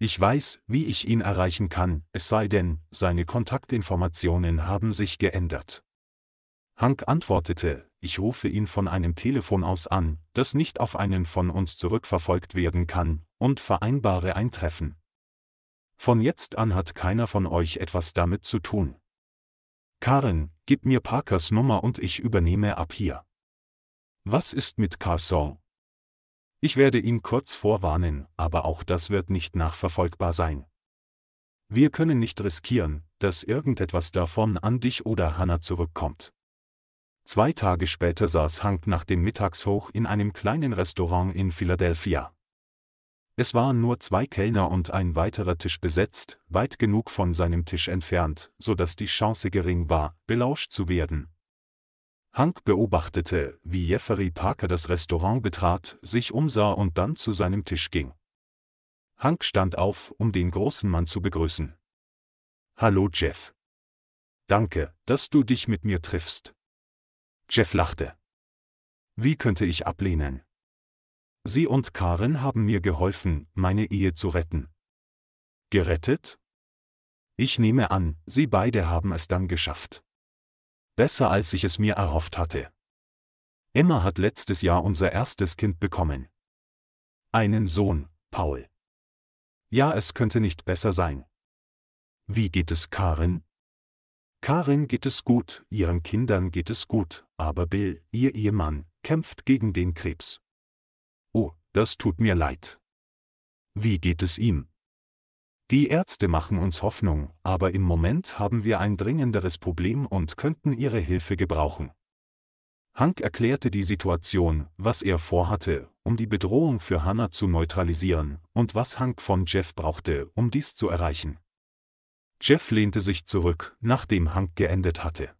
Ich weiß, wie ich ihn erreichen kann, es sei denn, seine Kontaktinformationen haben sich geändert. Hank antwortete, ich rufe ihn von einem Telefon aus an, das nicht auf einen von uns zurückverfolgt werden kann, und vereinbare ein Treffen. Von jetzt an hat keiner von euch etwas damit zu tun. Karen, gib mir Parkers Nummer und ich übernehme ab hier. Was ist mit Carson? Ich werde ihn kurz vorwarnen, aber auch das wird nicht nachverfolgbar sein. Wir können nicht riskieren, dass irgendetwas davon an dich oder Hannah zurückkommt. Zwei Tage später saß Hank nach dem Mittagshoch in einem kleinen Restaurant in Philadelphia. Es waren nur zwei Kellner und ein weiterer Tisch besetzt, weit genug von seinem Tisch entfernt, so dass die Chance gering war, belauscht zu werden. Hank beobachtete, wie Jeffrey Parker das Restaurant betrat, sich umsah und dann zu seinem Tisch ging. Hank stand auf, um den großen Mann zu begrüßen. Hallo Jeff. Danke, dass du dich mit mir triffst. Jeff lachte. Wie könnte ich ablehnen? Sie und Karen haben mir geholfen, meine Ehe zu retten. Gerettet? Ich nehme an, Sie beide haben es dann geschafft. Besser als ich es mir erhofft hatte. Emma hat letztes Jahr unser erstes Kind bekommen. Einen Sohn, Paul. Ja, es könnte nicht besser sein. Wie geht es Karin? Karin geht es gut, ihren Kindern geht es gut, aber Bill, ihr Ehemann, kämpft gegen den Krebs. Oh, das tut mir leid. Wie geht es ihm? Die Ärzte machen uns Hoffnung, aber im Moment haben wir ein dringenderes Problem und könnten ihre Hilfe gebrauchen. Hank erklärte die Situation, was er vorhatte, um die Bedrohung für Hannah zu neutralisieren, und was Hank von Jeff brauchte, um dies zu erreichen. Jeff lehnte sich zurück, nachdem Hank geendet hatte.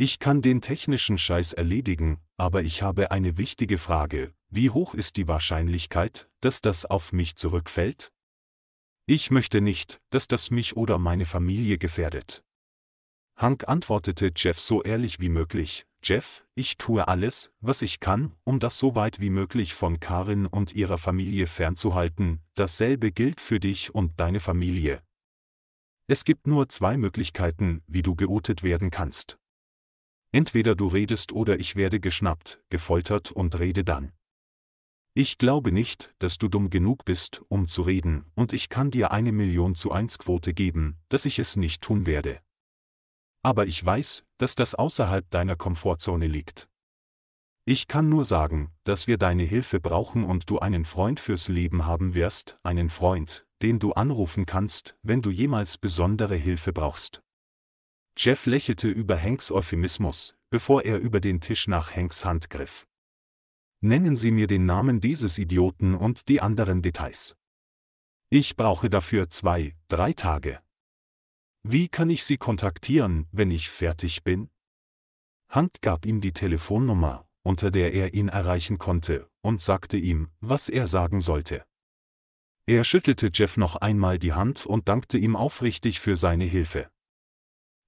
Ich kann den technischen Scheiß erledigen, aber ich habe eine wichtige Frage. Wie hoch ist die Wahrscheinlichkeit, dass das auf mich zurückfällt? Ich möchte nicht, dass das mich oder meine Familie gefährdet. Hank antwortete Jeff so ehrlich wie möglich. Jeff, ich tue alles, was ich kann, um das so weit wie möglich von Karin und ihrer Familie fernzuhalten. Dasselbe gilt für dich und deine Familie. Es gibt nur zwei Möglichkeiten, wie du geotet werden kannst. Entweder du redest oder ich werde geschnappt, gefoltert und rede dann. Ich glaube nicht, dass du dumm genug bist, um zu reden, und ich kann dir eine Million zu eins Quote geben, dass ich es nicht tun werde. Aber ich weiß, dass das außerhalb deiner Komfortzone liegt. Ich kann nur sagen, dass wir deine Hilfe brauchen und du einen Freund fürs Leben haben wirst, einen Freund, den du anrufen kannst, wenn du jemals besondere Hilfe brauchst. Jeff lächelte über Hanks Euphemismus, bevor er über den Tisch nach Hanks Hand griff. Nennen Sie mir den Namen dieses Idioten und die anderen Details. Ich brauche dafür zwei, drei Tage. Wie kann ich Sie kontaktieren, wenn ich fertig bin? Hand gab ihm die Telefonnummer, unter der er ihn erreichen konnte, und sagte ihm, was er sagen sollte. Er schüttelte Jeff noch einmal die Hand und dankte ihm aufrichtig für seine Hilfe.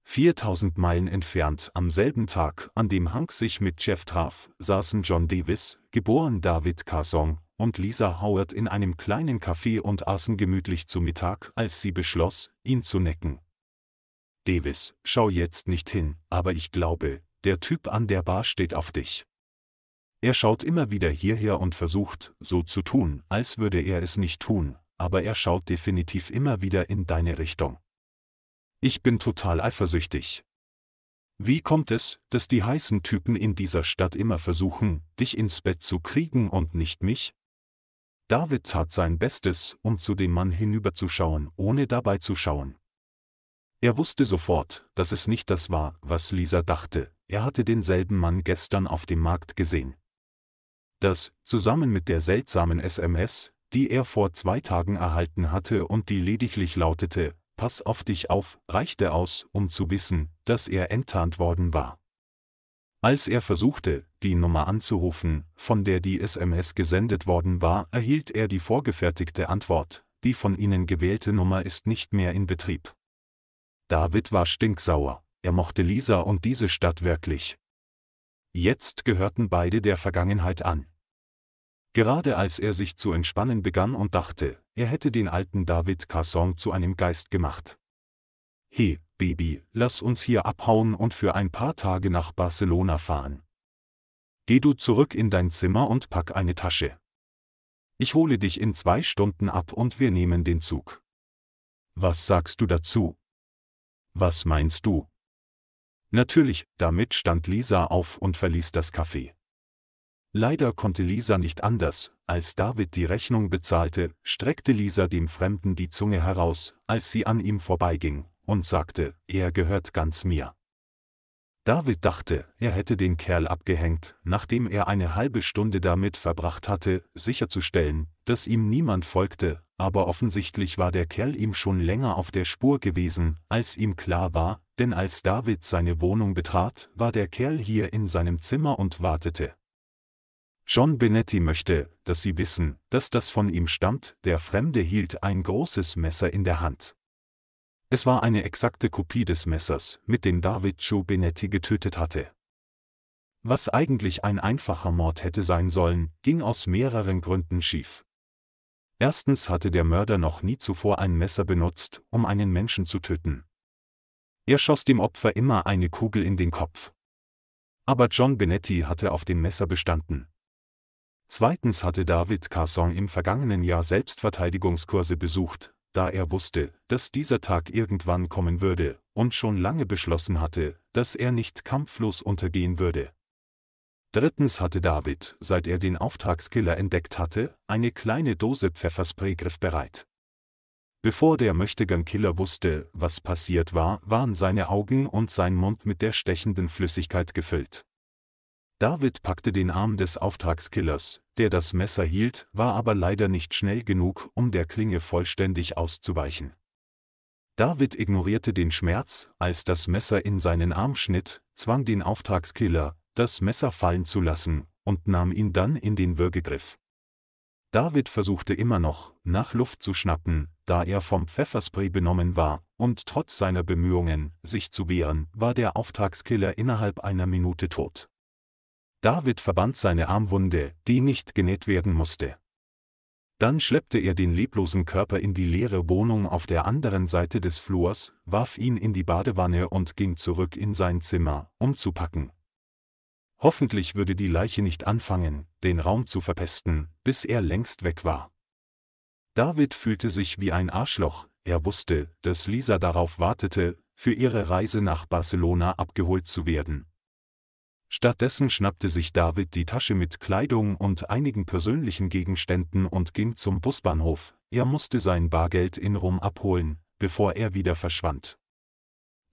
4000 Meilen entfernt am selben Tag, an dem Hank sich mit Jeff traf, saßen John Davis, geboren David Carsong, und Lisa Howard in einem kleinen Café und aßen gemütlich zu Mittag, als sie beschloss, ihn zu necken. Davis, schau jetzt nicht hin, aber ich glaube, der Typ an der Bar steht auf dich. Er schaut immer wieder hierher und versucht, so zu tun, als würde er es nicht tun, aber er schaut definitiv immer wieder in deine Richtung. Ich bin total eifersüchtig. Wie kommt es, dass die heißen Typen in dieser Stadt immer versuchen, dich ins Bett zu kriegen und nicht mich? David tat sein Bestes, um zu dem Mann hinüberzuschauen, ohne dabei zu schauen. Er wusste sofort, dass es nicht das war, was Lisa dachte, er hatte denselben Mann gestern auf dem Markt gesehen. Das, zusammen mit der seltsamen SMS, die er vor zwei Tagen erhalten hatte und die lediglich lautete, pass auf dich auf, reichte aus, um zu wissen, dass er enttarnt worden war. Als er versuchte, die Nummer anzurufen, von der die SMS gesendet worden war, erhielt er die vorgefertigte Antwort, die von Ihnen gewählte Nummer ist nicht mehr in Betrieb. David war stinksauer, er mochte Lisa und diese Stadt wirklich. Jetzt gehörten beide der Vergangenheit an. Gerade als er sich zu entspannen begann und dachte, er hätte den alten David Casson zu einem Geist gemacht. He, Baby, lass uns hier abhauen und für ein paar Tage nach Barcelona fahren. Geh du zurück in dein Zimmer und pack eine Tasche. Ich hole dich in zwei Stunden ab und wir nehmen den Zug. Was sagst du dazu? Was meinst du? Natürlich, damit stand Lisa auf und verließ das Café. Leider konnte Lisa nicht anders, als David die Rechnung bezahlte, streckte Lisa dem Fremden die Zunge heraus, als sie an ihm vorbeiging, und sagte, er gehört ganz mir. David dachte, er hätte den Kerl abgehängt, nachdem er eine halbe Stunde damit verbracht hatte, sicherzustellen, dass ihm niemand folgte, aber offensichtlich war der Kerl ihm schon länger auf der Spur gewesen, als ihm klar war, denn als David seine Wohnung betrat, war der Kerl hier in seinem Zimmer und wartete. John Benetti möchte, dass Sie wissen, dass das von ihm stammt, der Fremde hielt ein großes Messer in der Hand. Es war eine exakte Kopie des Messers, mit dem David Joe Benetti getötet hatte. Was eigentlich ein einfacher Mord hätte sein sollen, ging aus mehreren Gründen schief. Erstens hatte der Mörder noch nie zuvor ein Messer benutzt, um einen Menschen zu töten. Er schoss dem Opfer immer eine Kugel in den Kopf. Aber John Benetti hatte auf dem Messer bestanden. Zweitens hatte David Casson im vergangenen Jahr Selbstverteidigungskurse besucht, da er wusste, dass dieser Tag irgendwann kommen würde und schon lange beschlossen hatte, dass er nicht kampflos untergehen würde. Drittens hatte David, seit er den Auftragskiller entdeckt hatte, eine kleine Dose Pfefferspray griffbereit. Bevor der Möchtegern-Killer wusste, was passiert war, waren seine Augen und sein Mund mit der stechenden Flüssigkeit gefüllt. David packte den Arm des Auftragskillers, der das Messer hielt, war aber leider nicht schnell genug, um der Klinge vollständig auszuweichen. David ignorierte den Schmerz, als das Messer in seinen Arm schnitt, zwang den Auftragskiller, das Messer fallen zu lassen, und nahm ihn dann in den Würgegriff. David versuchte immer noch, nach Luft zu schnappen, da er vom Pfefferspray benommen war, und trotz seiner Bemühungen, sich zu wehren, war der Auftragskiller innerhalb einer Minute tot. David verband seine Armwunde, die nicht genäht werden musste. Dann schleppte er den leblosen Körper in die leere Wohnung auf der anderen Seite des Flurs, warf ihn in die Badewanne und ging zurück in sein Zimmer, um zu packen. Hoffentlich würde die Leiche nicht anfangen, den Raum zu verpesten, bis er längst weg war. David fühlte sich wie ein Arschloch, er wusste, dass Lisa darauf wartete, für ihre Reise nach Barcelona abgeholt zu werden, Stattdessen schnappte sich David die Tasche mit Kleidung und einigen persönlichen Gegenständen und ging zum Busbahnhof. Er musste sein Bargeld in Rom abholen, bevor er wieder verschwand.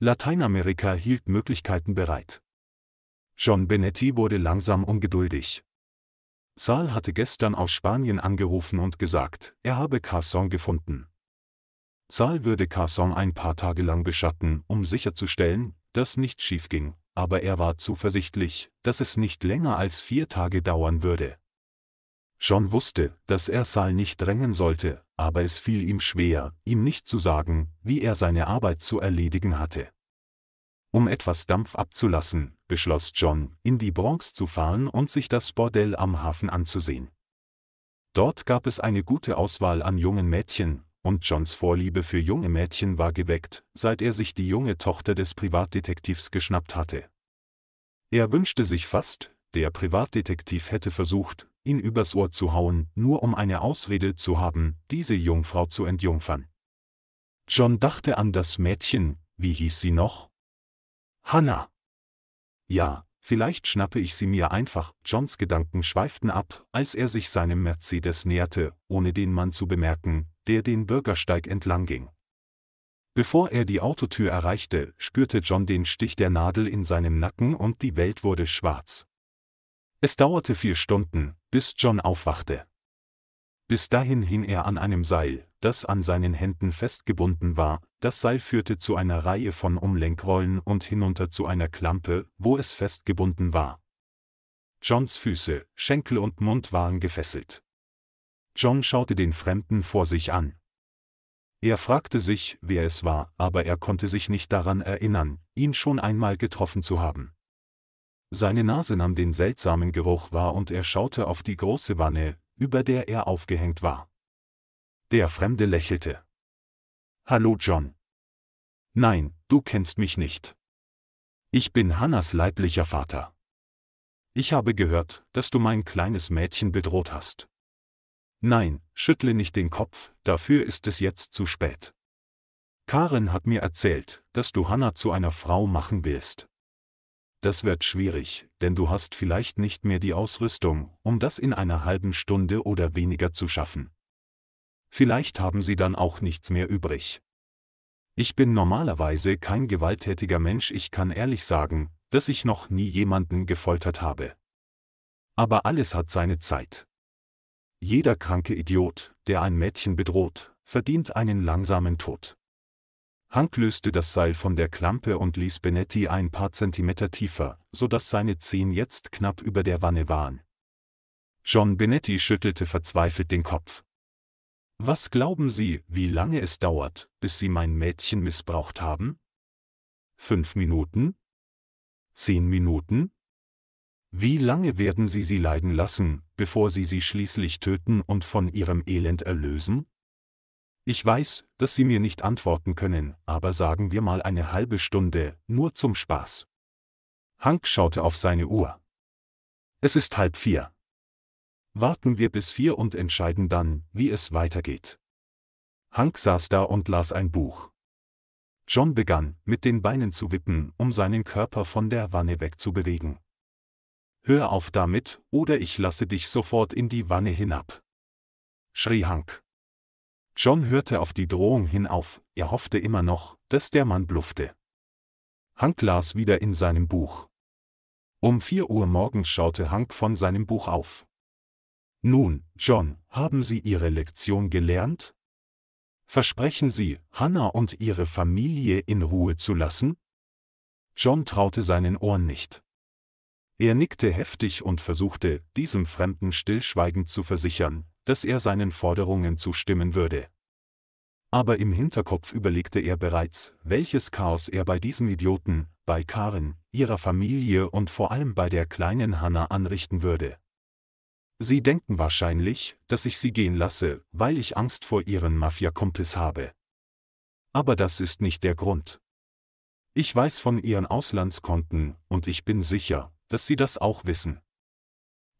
Lateinamerika hielt Möglichkeiten bereit. John Benetti wurde langsam ungeduldig. Saal hatte gestern aus Spanien angerufen und gesagt, er habe Carson gefunden. Saal würde Carson ein paar Tage lang beschatten, um sicherzustellen, dass nichts schief ging, aber er war zuversichtlich, dass es nicht länger als vier Tage dauern würde. John wusste, dass er Sal nicht drängen sollte, aber es fiel ihm schwer, ihm nicht zu sagen, wie er seine Arbeit zu erledigen hatte. Um etwas Dampf abzulassen, beschloss John, in die Bronx zu fahren und sich das Bordell am Hafen anzusehen. Dort gab es eine gute Auswahl an jungen Mädchen, und Johns Vorliebe für junge Mädchen war geweckt, seit er sich die junge Tochter des Privatdetektivs geschnappt hatte. Er wünschte sich fast, der Privatdetektiv hätte versucht, ihn übers Ohr zu hauen, nur um eine Ausrede zu haben, diese Jungfrau zu entjungfern. John dachte an das Mädchen, wie hieß sie noch? Hannah. Ja, vielleicht schnappe ich sie mir einfach. Johns Gedanken schweiften ab, als er sich seinem Mercedes näherte, ohne den Mann zu bemerken, der den Bürgersteig entlang ging. Bevor er die Autotür erreichte, spürte John den Stich der Nadel in seinem Nacken und die Welt wurde schwarz. Es dauerte vier Stunden, bis John aufwachte. Bis dahin hing er an einem Seil, das an seinen Händen festgebunden war, das Seil führte zu einer Reihe von Umlenkrollen und hinunter zu einer Klampe, wo es festgebunden war. Johns Füße, Schenkel und Mund waren gefesselt. John schaute den Fremden vor sich an. Er fragte sich, wer es war, aber er konnte sich nicht daran erinnern, ihn schon einmal getroffen zu haben. Seine Nase nahm den seltsamen Geruch wahr und er schaute auf die große Wanne, über der er aufgehängt war. Der Fremde lächelte. Hallo John. Nein, du kennst mich nicht. Ich bin Hannas leiblicher Vater. Ich habe gehört, dass du mein kleines Mädchen bedroht hast. Nein, schüttle nicht den Kopf, dafür ist es jetzt zu spät. Karen hat mir erzählt, dass du Hannah zu einer Frau machen willst. Das wird schwierig, denn du hast vielleicht nicht mehr die Ausrüstung, um das in einer halben Stunde oder weniger zu schaffen. Vielleicht haben sie dann auch nichts mehr übrig. Ich bin normalerweise kein gewalttätiger Mensch, ich kann ehrlich sagen, dass ich noch nie jemanden gefoltert habe. Aber alles hat seine Zeit. Jeder kranke Idiot, der ein Mädchen bedroht, verdient einen langsamen Tod. Hank löste das Seil von der Klampe und ließ Benetti ein paar Zentimeter tiefer, sodass seine Zehen jetzt knapp über der Wanne waren. John Benetti schüttelte verzweifelt den Kopf. Was glauben Sie, wie lange es dauert, bis Sie mein Mädchen missbraucht haben? Fünf Minuten? Zehn Minuten? Wie lange werden sie sie leiden lassen, bevor sie sie schließlich töten und von ihrem Elend erlösen? Ich weiß, dass sie mir nicht antworten können, aber sagen wir mal eine halbe Stunde, nur zum Spaß. Hank schaute auf seine Uhr. Es ist halb vier. Warten wir bis vier und entscheiden dann, wie es weitergeht. Hank saß da und las ein Buch. John begann, mit den Beinen zu wippen, um seinen Körper von der Wanne wegzubewegen hör auf damit, oder ich lasse dich sofort in die Wanne hinab. schrie Hank. John hörte auf die Drohung hinauf, er hoffte immer noch, dass der Mann bluffte. Hank las wieder in seinem Buch. Um vier Uhr morgens schaute Hank von seinem Buch auf. Nun, John, haben Sie Ihre Lektion gelernt? Versprechen Sie, Hannah und ihre Familie in Ruhe zu lassen? John traute seinen Ohren nicht. Er nickte heftig und versuchte, diesem Fremden stillschweigend zu versichern, dass er seinen Forderungen zustimmen würde. Aber im Hinterkopf überlegte er bereits, welches Chaos er bei diesem Idioten, bei Karen, ihrer Familie und vor allem bei der kleinen Hanna anrichten würde. Sie denken wahrscheinlich, dass ich sie gehen lasse, weil ich Angst vor ihren Mafia-Kumpels habe. Aber das ist nicht der Grund. Ich weiß von ihren Auslandskonten, und ich bin sicher, dass sie das auch wissen.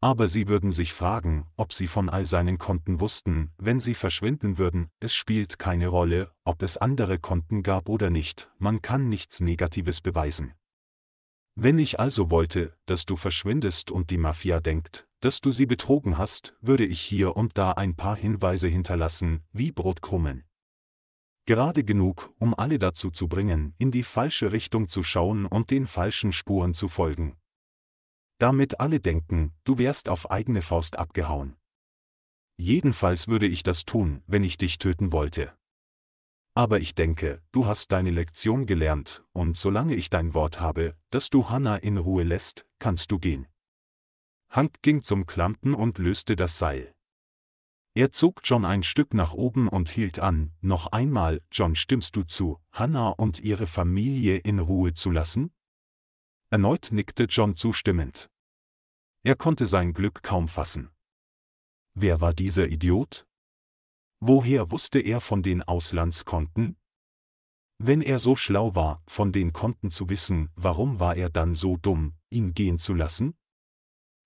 Aber sie würden sich fragen, ob sie von all seinen Konten wussten, wenn sie verschwinden würden, es spielt keine Rolle, ob es andere Konten gab oder nicht, man kann nichts Negatives beweisen. Wenn ich also wollte, dass du verschwindest und die Mafia denkt, dass du sie betrogen hast, würde ich hier und da ein paar Hinweise hinterlassen, wie Brotkrummel. Gerade genug, um alle dazu zu bringen, in die falsche Richtung zu schauen und den falschen Spuren zu folgen, damit alle denken, du wärst auf eigene Faust abgehauen. Jedenfalls würde ich das tun, wenn ich dich töten wollte. Aber ich denke, du hast deine Lektion gelernt, und solange ich dein Wort habe, dass du Hannah in Ruhe lässt, kannst du gehen. Hank ging zum Klampen und löste das Seil. Er zog John ein Stück nach oben und hielt an, noch einmal, John stimmst du zu, Hannah und ihre Familie in Ruhe zu lassen? Erneut nickte John zustimmend. Er konnte sein Glück kaum fassen. Wer war dieser Idiot? Woher wusste er von den Auslandskonten? Wenn er so schlau war, von den Konten zu wissen, warum war er dann so dumm, ihn gehen zu lassen?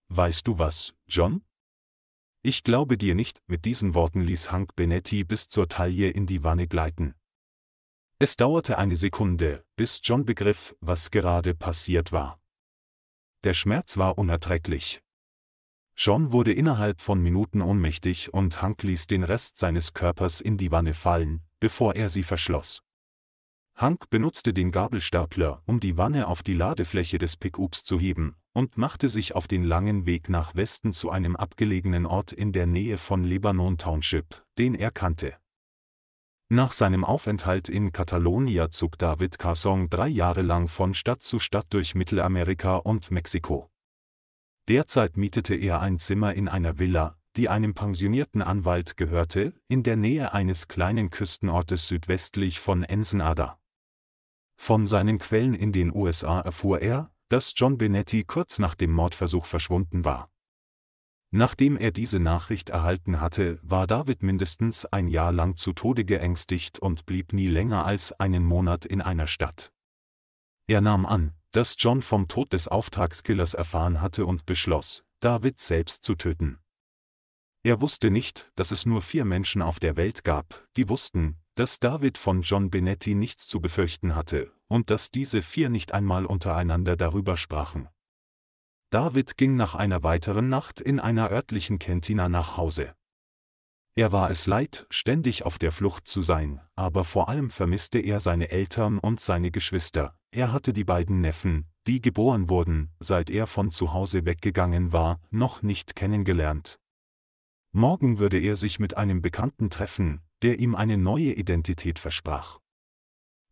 Weißt du was, John? Ich glaube dir nicht, mit diesen Worten ließ Hank Benetti bis zur Taille in die Wanne gleiten. Es dauerte eine Sekunde, bis John begriff, was gerade passiert war. Der Schmerz war unerträglich. John wurde innerhalb von Minuten ohnmächtig und Hank ließ den Rest seines Körpers in die Wanne fallen, bevor er sie verschloss. Hank benutzte den Gabelstapler, um die Wanne auf die Ladefläche des Pickups zu heben, und machte sich auf den langen Weg nach Westen zu einem abgelegenen Ort in der Nähe von Lebanon Township, den er kannte. Nach seinem Aufenthalt in Katalonia zog David Casson drei Jahre lang von Stadt zu Stadt durch Mittelamerika und Mexiko. Derzeit mietete er ein Zimmer in einer Villa, die einem pensionierten Anwalt gehörte, in der Nähe eines kleinen Küstenortes südwestlich von Ensenada. Von seinen Quellen in den USA erfuhr er, dass John Benetti kurz nach dem Mordversuch verschwunden war. Nachdem er diese Nachricht erhalten hatte, war David mindestens ein Jahr lang zu Tode geängstigt und blieb nie länger als einen Monat in einer Stadt. Er nahm an, dass John vom Tod des Auftragskillers erfahren hatte und beschloss, David selbst zu töten. Er wusste nicht, dass es nur vier Menschen auf der Welt gab, die wussten, dass David von John Benetti nichts zu befürchten hatte, und dass diese vier nicht einmal untereinander darüber sprachen, David ging nach einer weiteren Nacht in einer örtlichen Kentina nach Hause. Er war es leid, ständig auf der Flucht zu sein, aber vor allem vermisste er seine Eltern und seine Geschwister. Er hatte die beiden Neffen, die geboren wurden, seit er von zu Hause weggegangen war, noch nicht kennengelernt. Morgen würde er sich mit einem Bekannten treffen, der ihm eine neue Identität versprach.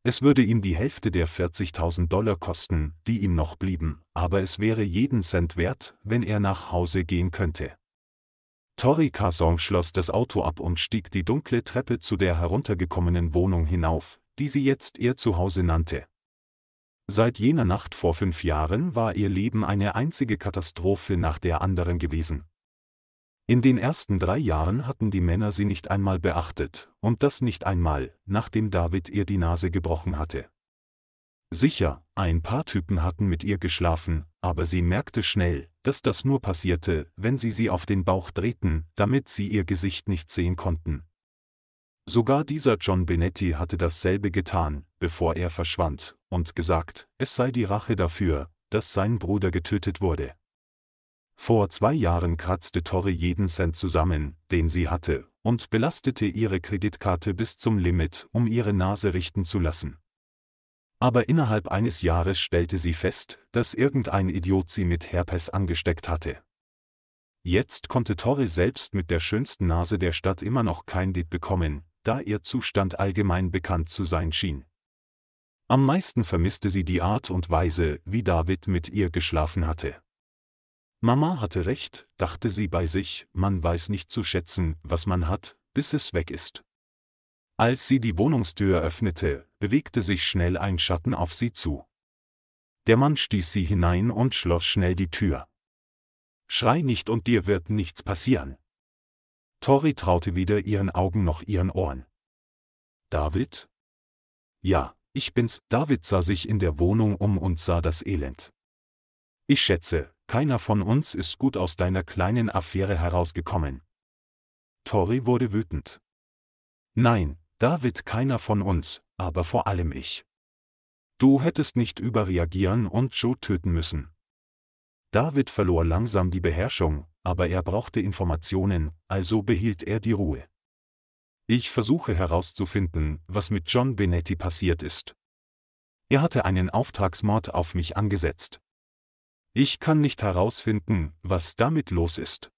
Es würde ihm die Hälfte der 40.000 Dollar kosten, die ihm noch blieben, aber es wäre jeden Cent wert, wenn er nach Hause gehen könnte. Tori Casson schloss das Auto ab und stieg die dunkle Treppe zu der heruntergekommenen Wohnung hinauf, die sie jetzt ihr Zuhause nannte. Seit jener Nacht vor fünf Jahren war ihr Leben eine einzige Katastrophe nach der anderen gewesen. In den ersten drei Jahren hatten die Männer sie nicht einmal beachtet, und das nicht einmal, nachdem David ihr die Nase gebrochen hatte. Sicher, ein paar Typen hatten mit ihr geschlafen, aber sie merkte schnell, dass das nur passierte, wenn sie sie auf den Bauch drehten, damit sie ihr Gesicht nicht sehen konnten. Sogar dieser John Benetti hatte dasselbe getan, bevor er verschwand, und gesagt, es sei die Rache dafür, dass sein Bruder getötet wurde. Vor zwei Jahren kratzte Torre jeden Cent zusammen, den sie hatte, und belastete ihre Kreditkarte bis zum Limit, um ihre Nase richten zu lassen. Aber innerhalb eines Jahres stellte sie fest, dass irgendein Idiot sie mit Herpes angesteckt hatte. Jetzt konnte Torre selbst mit der schönsten Nase der Stadt immer noch kein Dit bekommen, da ihr Zustand allgemein bekannt zu sein schien. Am meisten vermisste sie die Art und Weise, wie David mit ihr geschlafen hatte. Mama hatte recht, dachte sie bei sich, man weiß nicht zu schätzen, was man hat, bis es weg ist. Als sie die Wohnungstür öffnete, bewegte sich schnell ein Schatten auf sie zu. Der Mann stieß sie hinein und schloss schnell die Tür. Schrei nicht und dir wird nichts passieren. Tori traute weder ihren Augen noch ihren Ohren. David? Ja, ich bin's. David sah sich in der Wohnung um und sah das Elend. Ich schätze, keiner von uns ist gut aus deiner kleinen Affäre herausgekommen. Tori wurde wütend. Nein, David keiner von uns, aber vor allem ich. Du hättest nicht überreagieren und Joe töten müssen. David verlor langsam die Beherrschung, aber er brauchte Informationen, also behielt er die Ruhe. Ich versuche herauszufinden, was mit John Benetti passiert ist. Er hatte einen Auftragsmord auf mich angesetzt. Ich kann nicht herausfinden, was damit los ist.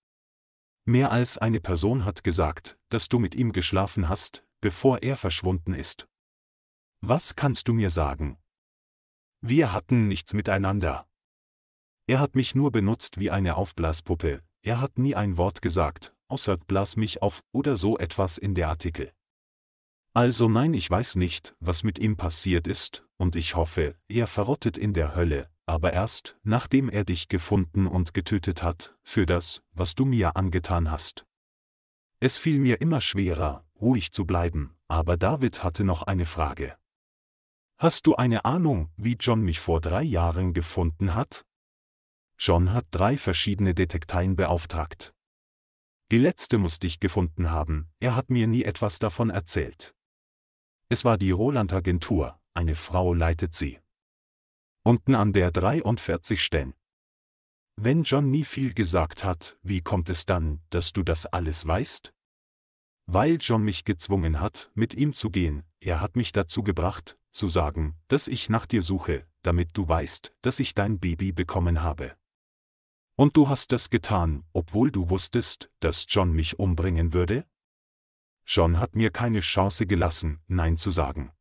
Mehr als eine Person hat gesagt, dass du mit ihm geschlafen hast, bevor er verschwunden ist. Was kannst du mir sagen? Wir hatten nichts miteinander. Er hat mich nur benutzt wie eine Aufblaspuppe, er hat nie ein Wort gesagt, außer blas mich auf oder so etwas in der Artikel. Also nein, ich weiß nicht, was mit ihm passiert ist, und ich hoffe, er verrottet in der Hölle, aber erst, nachdem er dich gefunden und getötet hat, für das, was du mir angetan hast. Es fiel mir immer schwerer, ruhig zu bleiben, aber David hatte noch eine Frage. Hast du eine Ahnung, wie John mich vor drei Jahren gefunden hat? John hat drei verschiedene Detekteien beauftragt. Die letzte muss dich gefunden haben, er hat mir nie etwas davon erzählt. Es war die Roland-Agentur, eine Frau leitet sie, unten an der 43 stellen. Wenn John nie viel gesagt hat, wie kommt es dann, dass du das alles weißt? Weil John mich gezwungen hat, mit ihm zu gehen, er hat mich dazu gebracht, zu sagen, dass ich nach dir suche, damit du weißt, dass ich dein Baby bekommen habe. Und du hast das getan, obwohl du wusstest, dass John mich umbringen würde? John hat mir keine Chance gelassen, Nein zu sagen.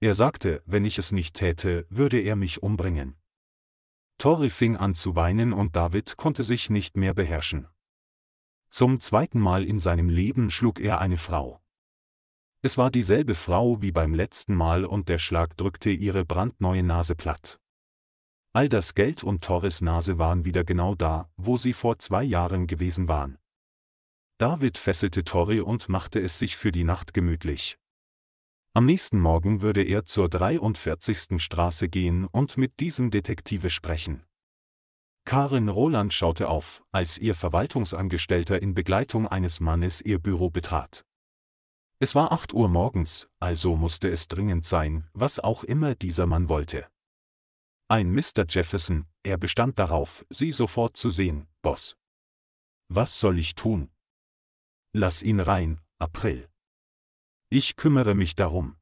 Er sagte, wenn ich es nicht täte, würde er mich umbringen. Tori fing an zu weinen und David konnte sich nicht mehr beherrschen. Zum zweiten Mal in seinem Leben schlug er eine Frau. Es war dieselbe Frau wie beim letzten Mal und der Schlag drückte ihre brandneue Nase platt. All das Geld und Torres Nase waren wieder genau da, wo sie vor zwei Jahren gewesen waren. David fesselte Torre und machte es sich für die Nacht gemütlich. Am nächsten Morgen würde er zur 43. Straße gehen und mit diesem Detektive sprechen. Karin Roland schaute auf, als ihr Verwaltungsangestellter in Begleitung eines Mannes ihr Büro betrat. Es war 8 Uhr morgens, also musste es dringend sein, was auch immer dieser Mann wollte. Ein Mr. Jefferson, er bestand darauf, sie sofort zu sehen, Boss. Was soll ich tun? Lass ihn rein, April. Ich kümmere mich darum.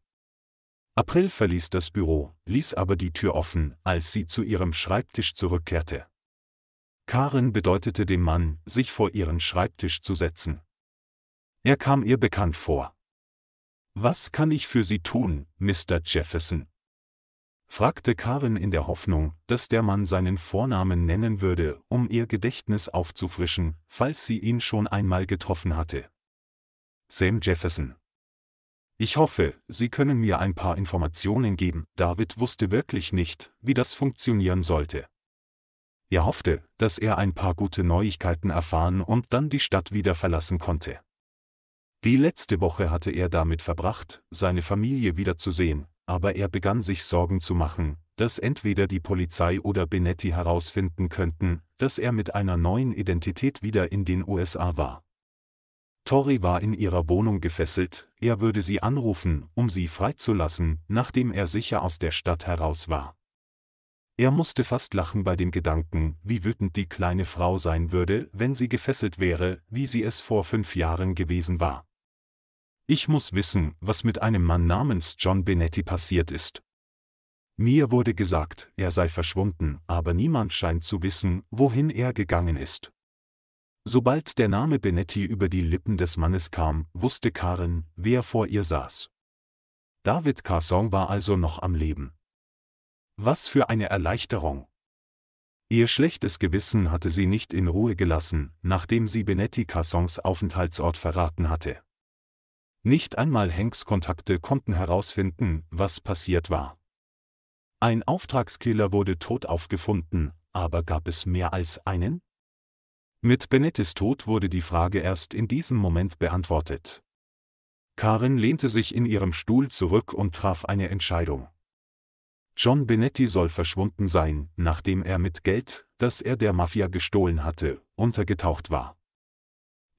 April verließ das Büro, ließ aber die Tür offen, als sie zu ihrem Schreibtisch zurückkehrte. Karen bedeutete dem Mann, sich vor ihren Schreibtisch zu setzen. Er kam ihr bekannt vor. Was kann ich für Sie tun, Mr. Jefferson? fragte Karen in der Hoffnung, dass der Mann seinen Vornamen nennen würde, um ihr Gedächtnis aufzufrischen, falls sie ihn schon einmal getroffen hatte. Sam Jefferson ich hoffe, Sie können mir ein paar Informationen geben. David wusste wirklich nicht, wie das funktionieren sollte. Er hoffte, dass er ein paar gute Neuigkeiten erfahren und dann die Stadt wieder verlassen konnte. Die letzte Woche hatte er damit verbracht, seine Familie wiederzusehen, aber er begann sich Sorgen zu machen, dass entweder die Polizei oder Benetti herausfinden könnten, dass er mit einer neuen Identität wieder in den USA war. Tori war in ihrer Wohnung gefesselt, er würde sie anrufen, um sie freizulassen, nachdem er sicher aus der Stadt heraus war. Er musste fast lachen bei dem Gedanken, wie wütend die kleine Frau sein würde, wenn sie gefesselt wäre, wie sie es vor fünf Jahren gewesen war. Ich muss wissen, was mit einem Mann namens John Benetti passiert ist. Mir wurde gesagt, er sei verschwunden, aber niemand scheint zu wissen, wohin er gegangen ist. Sobald der Name Benetti über die Lippen des Mannes kam, wusste Karen, wer vor ihr saß. David Carson war also noch am Leben. Was für eine Erleichterung! Ihr schlechtes Gewissen hatte sie nicht in Ruhe gelassen, nachdem sie Benetti Cassons Aufenthaltsort verraten hatte. Nicht einmal Hanks Kontakte konnten herausfinden, was passiert war. Ein Auftragskiller wurde tot aufgefunden, aber gab es mehr als einen? Mit Benettes Tod wurde die Frage erst in diesem Moment beantwortet. Karin lehnte sich in ihrem Stuhl zurück und traf eine Entscheidung. John Benetti soll verschwunden sein, nachdem er mit Geld, das er der Mafia gestohlen hatte, untergetaucht war.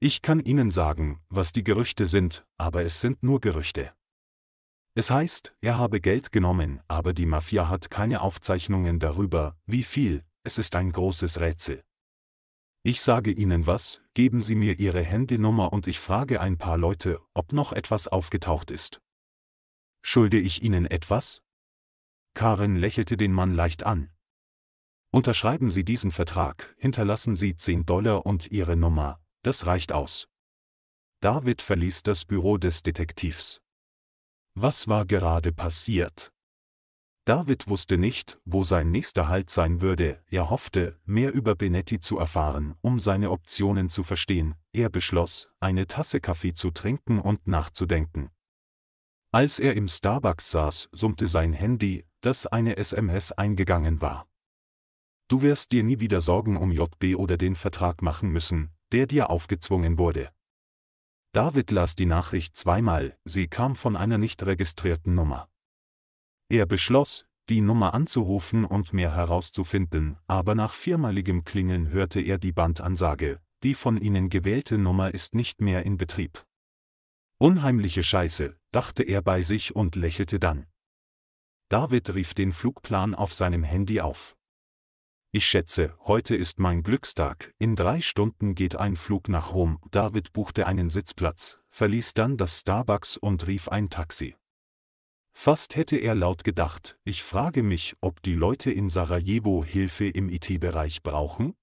Ich kann Ihnen sagen, was die Gerüchte sind, aber es sind nur Gerüchte. Es heißt, er habe Geld genommen, aber die Mafia hat keine Aufzeichnungen darüber, wie viel, es ist ein großes Rätsel. Ich sage Ihnen was, geben Sie mir Ihre Handynummer und ich frage ein paar Leute, ob noch etwas aufgetaucht ist. Schulde ich Ihnen etwas? Karin lächelte den Mann leicht an. Unterschreiben Sie diesen Vertrag, hinterlassen Sie 10 Dollar und Ihre Nummer, das reicht aus. David verließ das Büro des Detektivs. Was war gerade passiert? David wusste nicht, wo sein nächster Halt sein würde, er hoffte, mehr über Benetti zu erfahren, um seine Optionen zu verstehen, er beschloss, eine Tasse Kaffee zu trinken und nachzudenken. Als er im Starbucks saß, summte sein Handy, dass eine SMS eingegangen war. Du wirst dir nie wieder Sorgen um JB oder den Vertrag machen müssen, der dir aufgezwungen wurde. David las die Nachricht zweimal, sie kam von einer nicht registrierten Nummer. Er beschloss, die Nummer anzurufen und mehr herauszufinden, aber nach viermaligem Klingeln hörte er die Bandansage, die von Ihnen gewählte Nummer ist nicht mehr in Betrieb. Unheimliche Scheiße, dachte er bei sich und lächelte dann. David rief den Flugplan auf seinem Handy auf. Ich schätze, heute ist mein Glückstag, in drei Stunden geht ein Flug nach Rom, David buchte einen Sitzplatz, verließ dann das Starbucks und rief ein Taxi. Fast hätte er laut gedacht, ich frage mich, ob die Leute in Sarajevo Hilfe im IT-Bereich brauchen?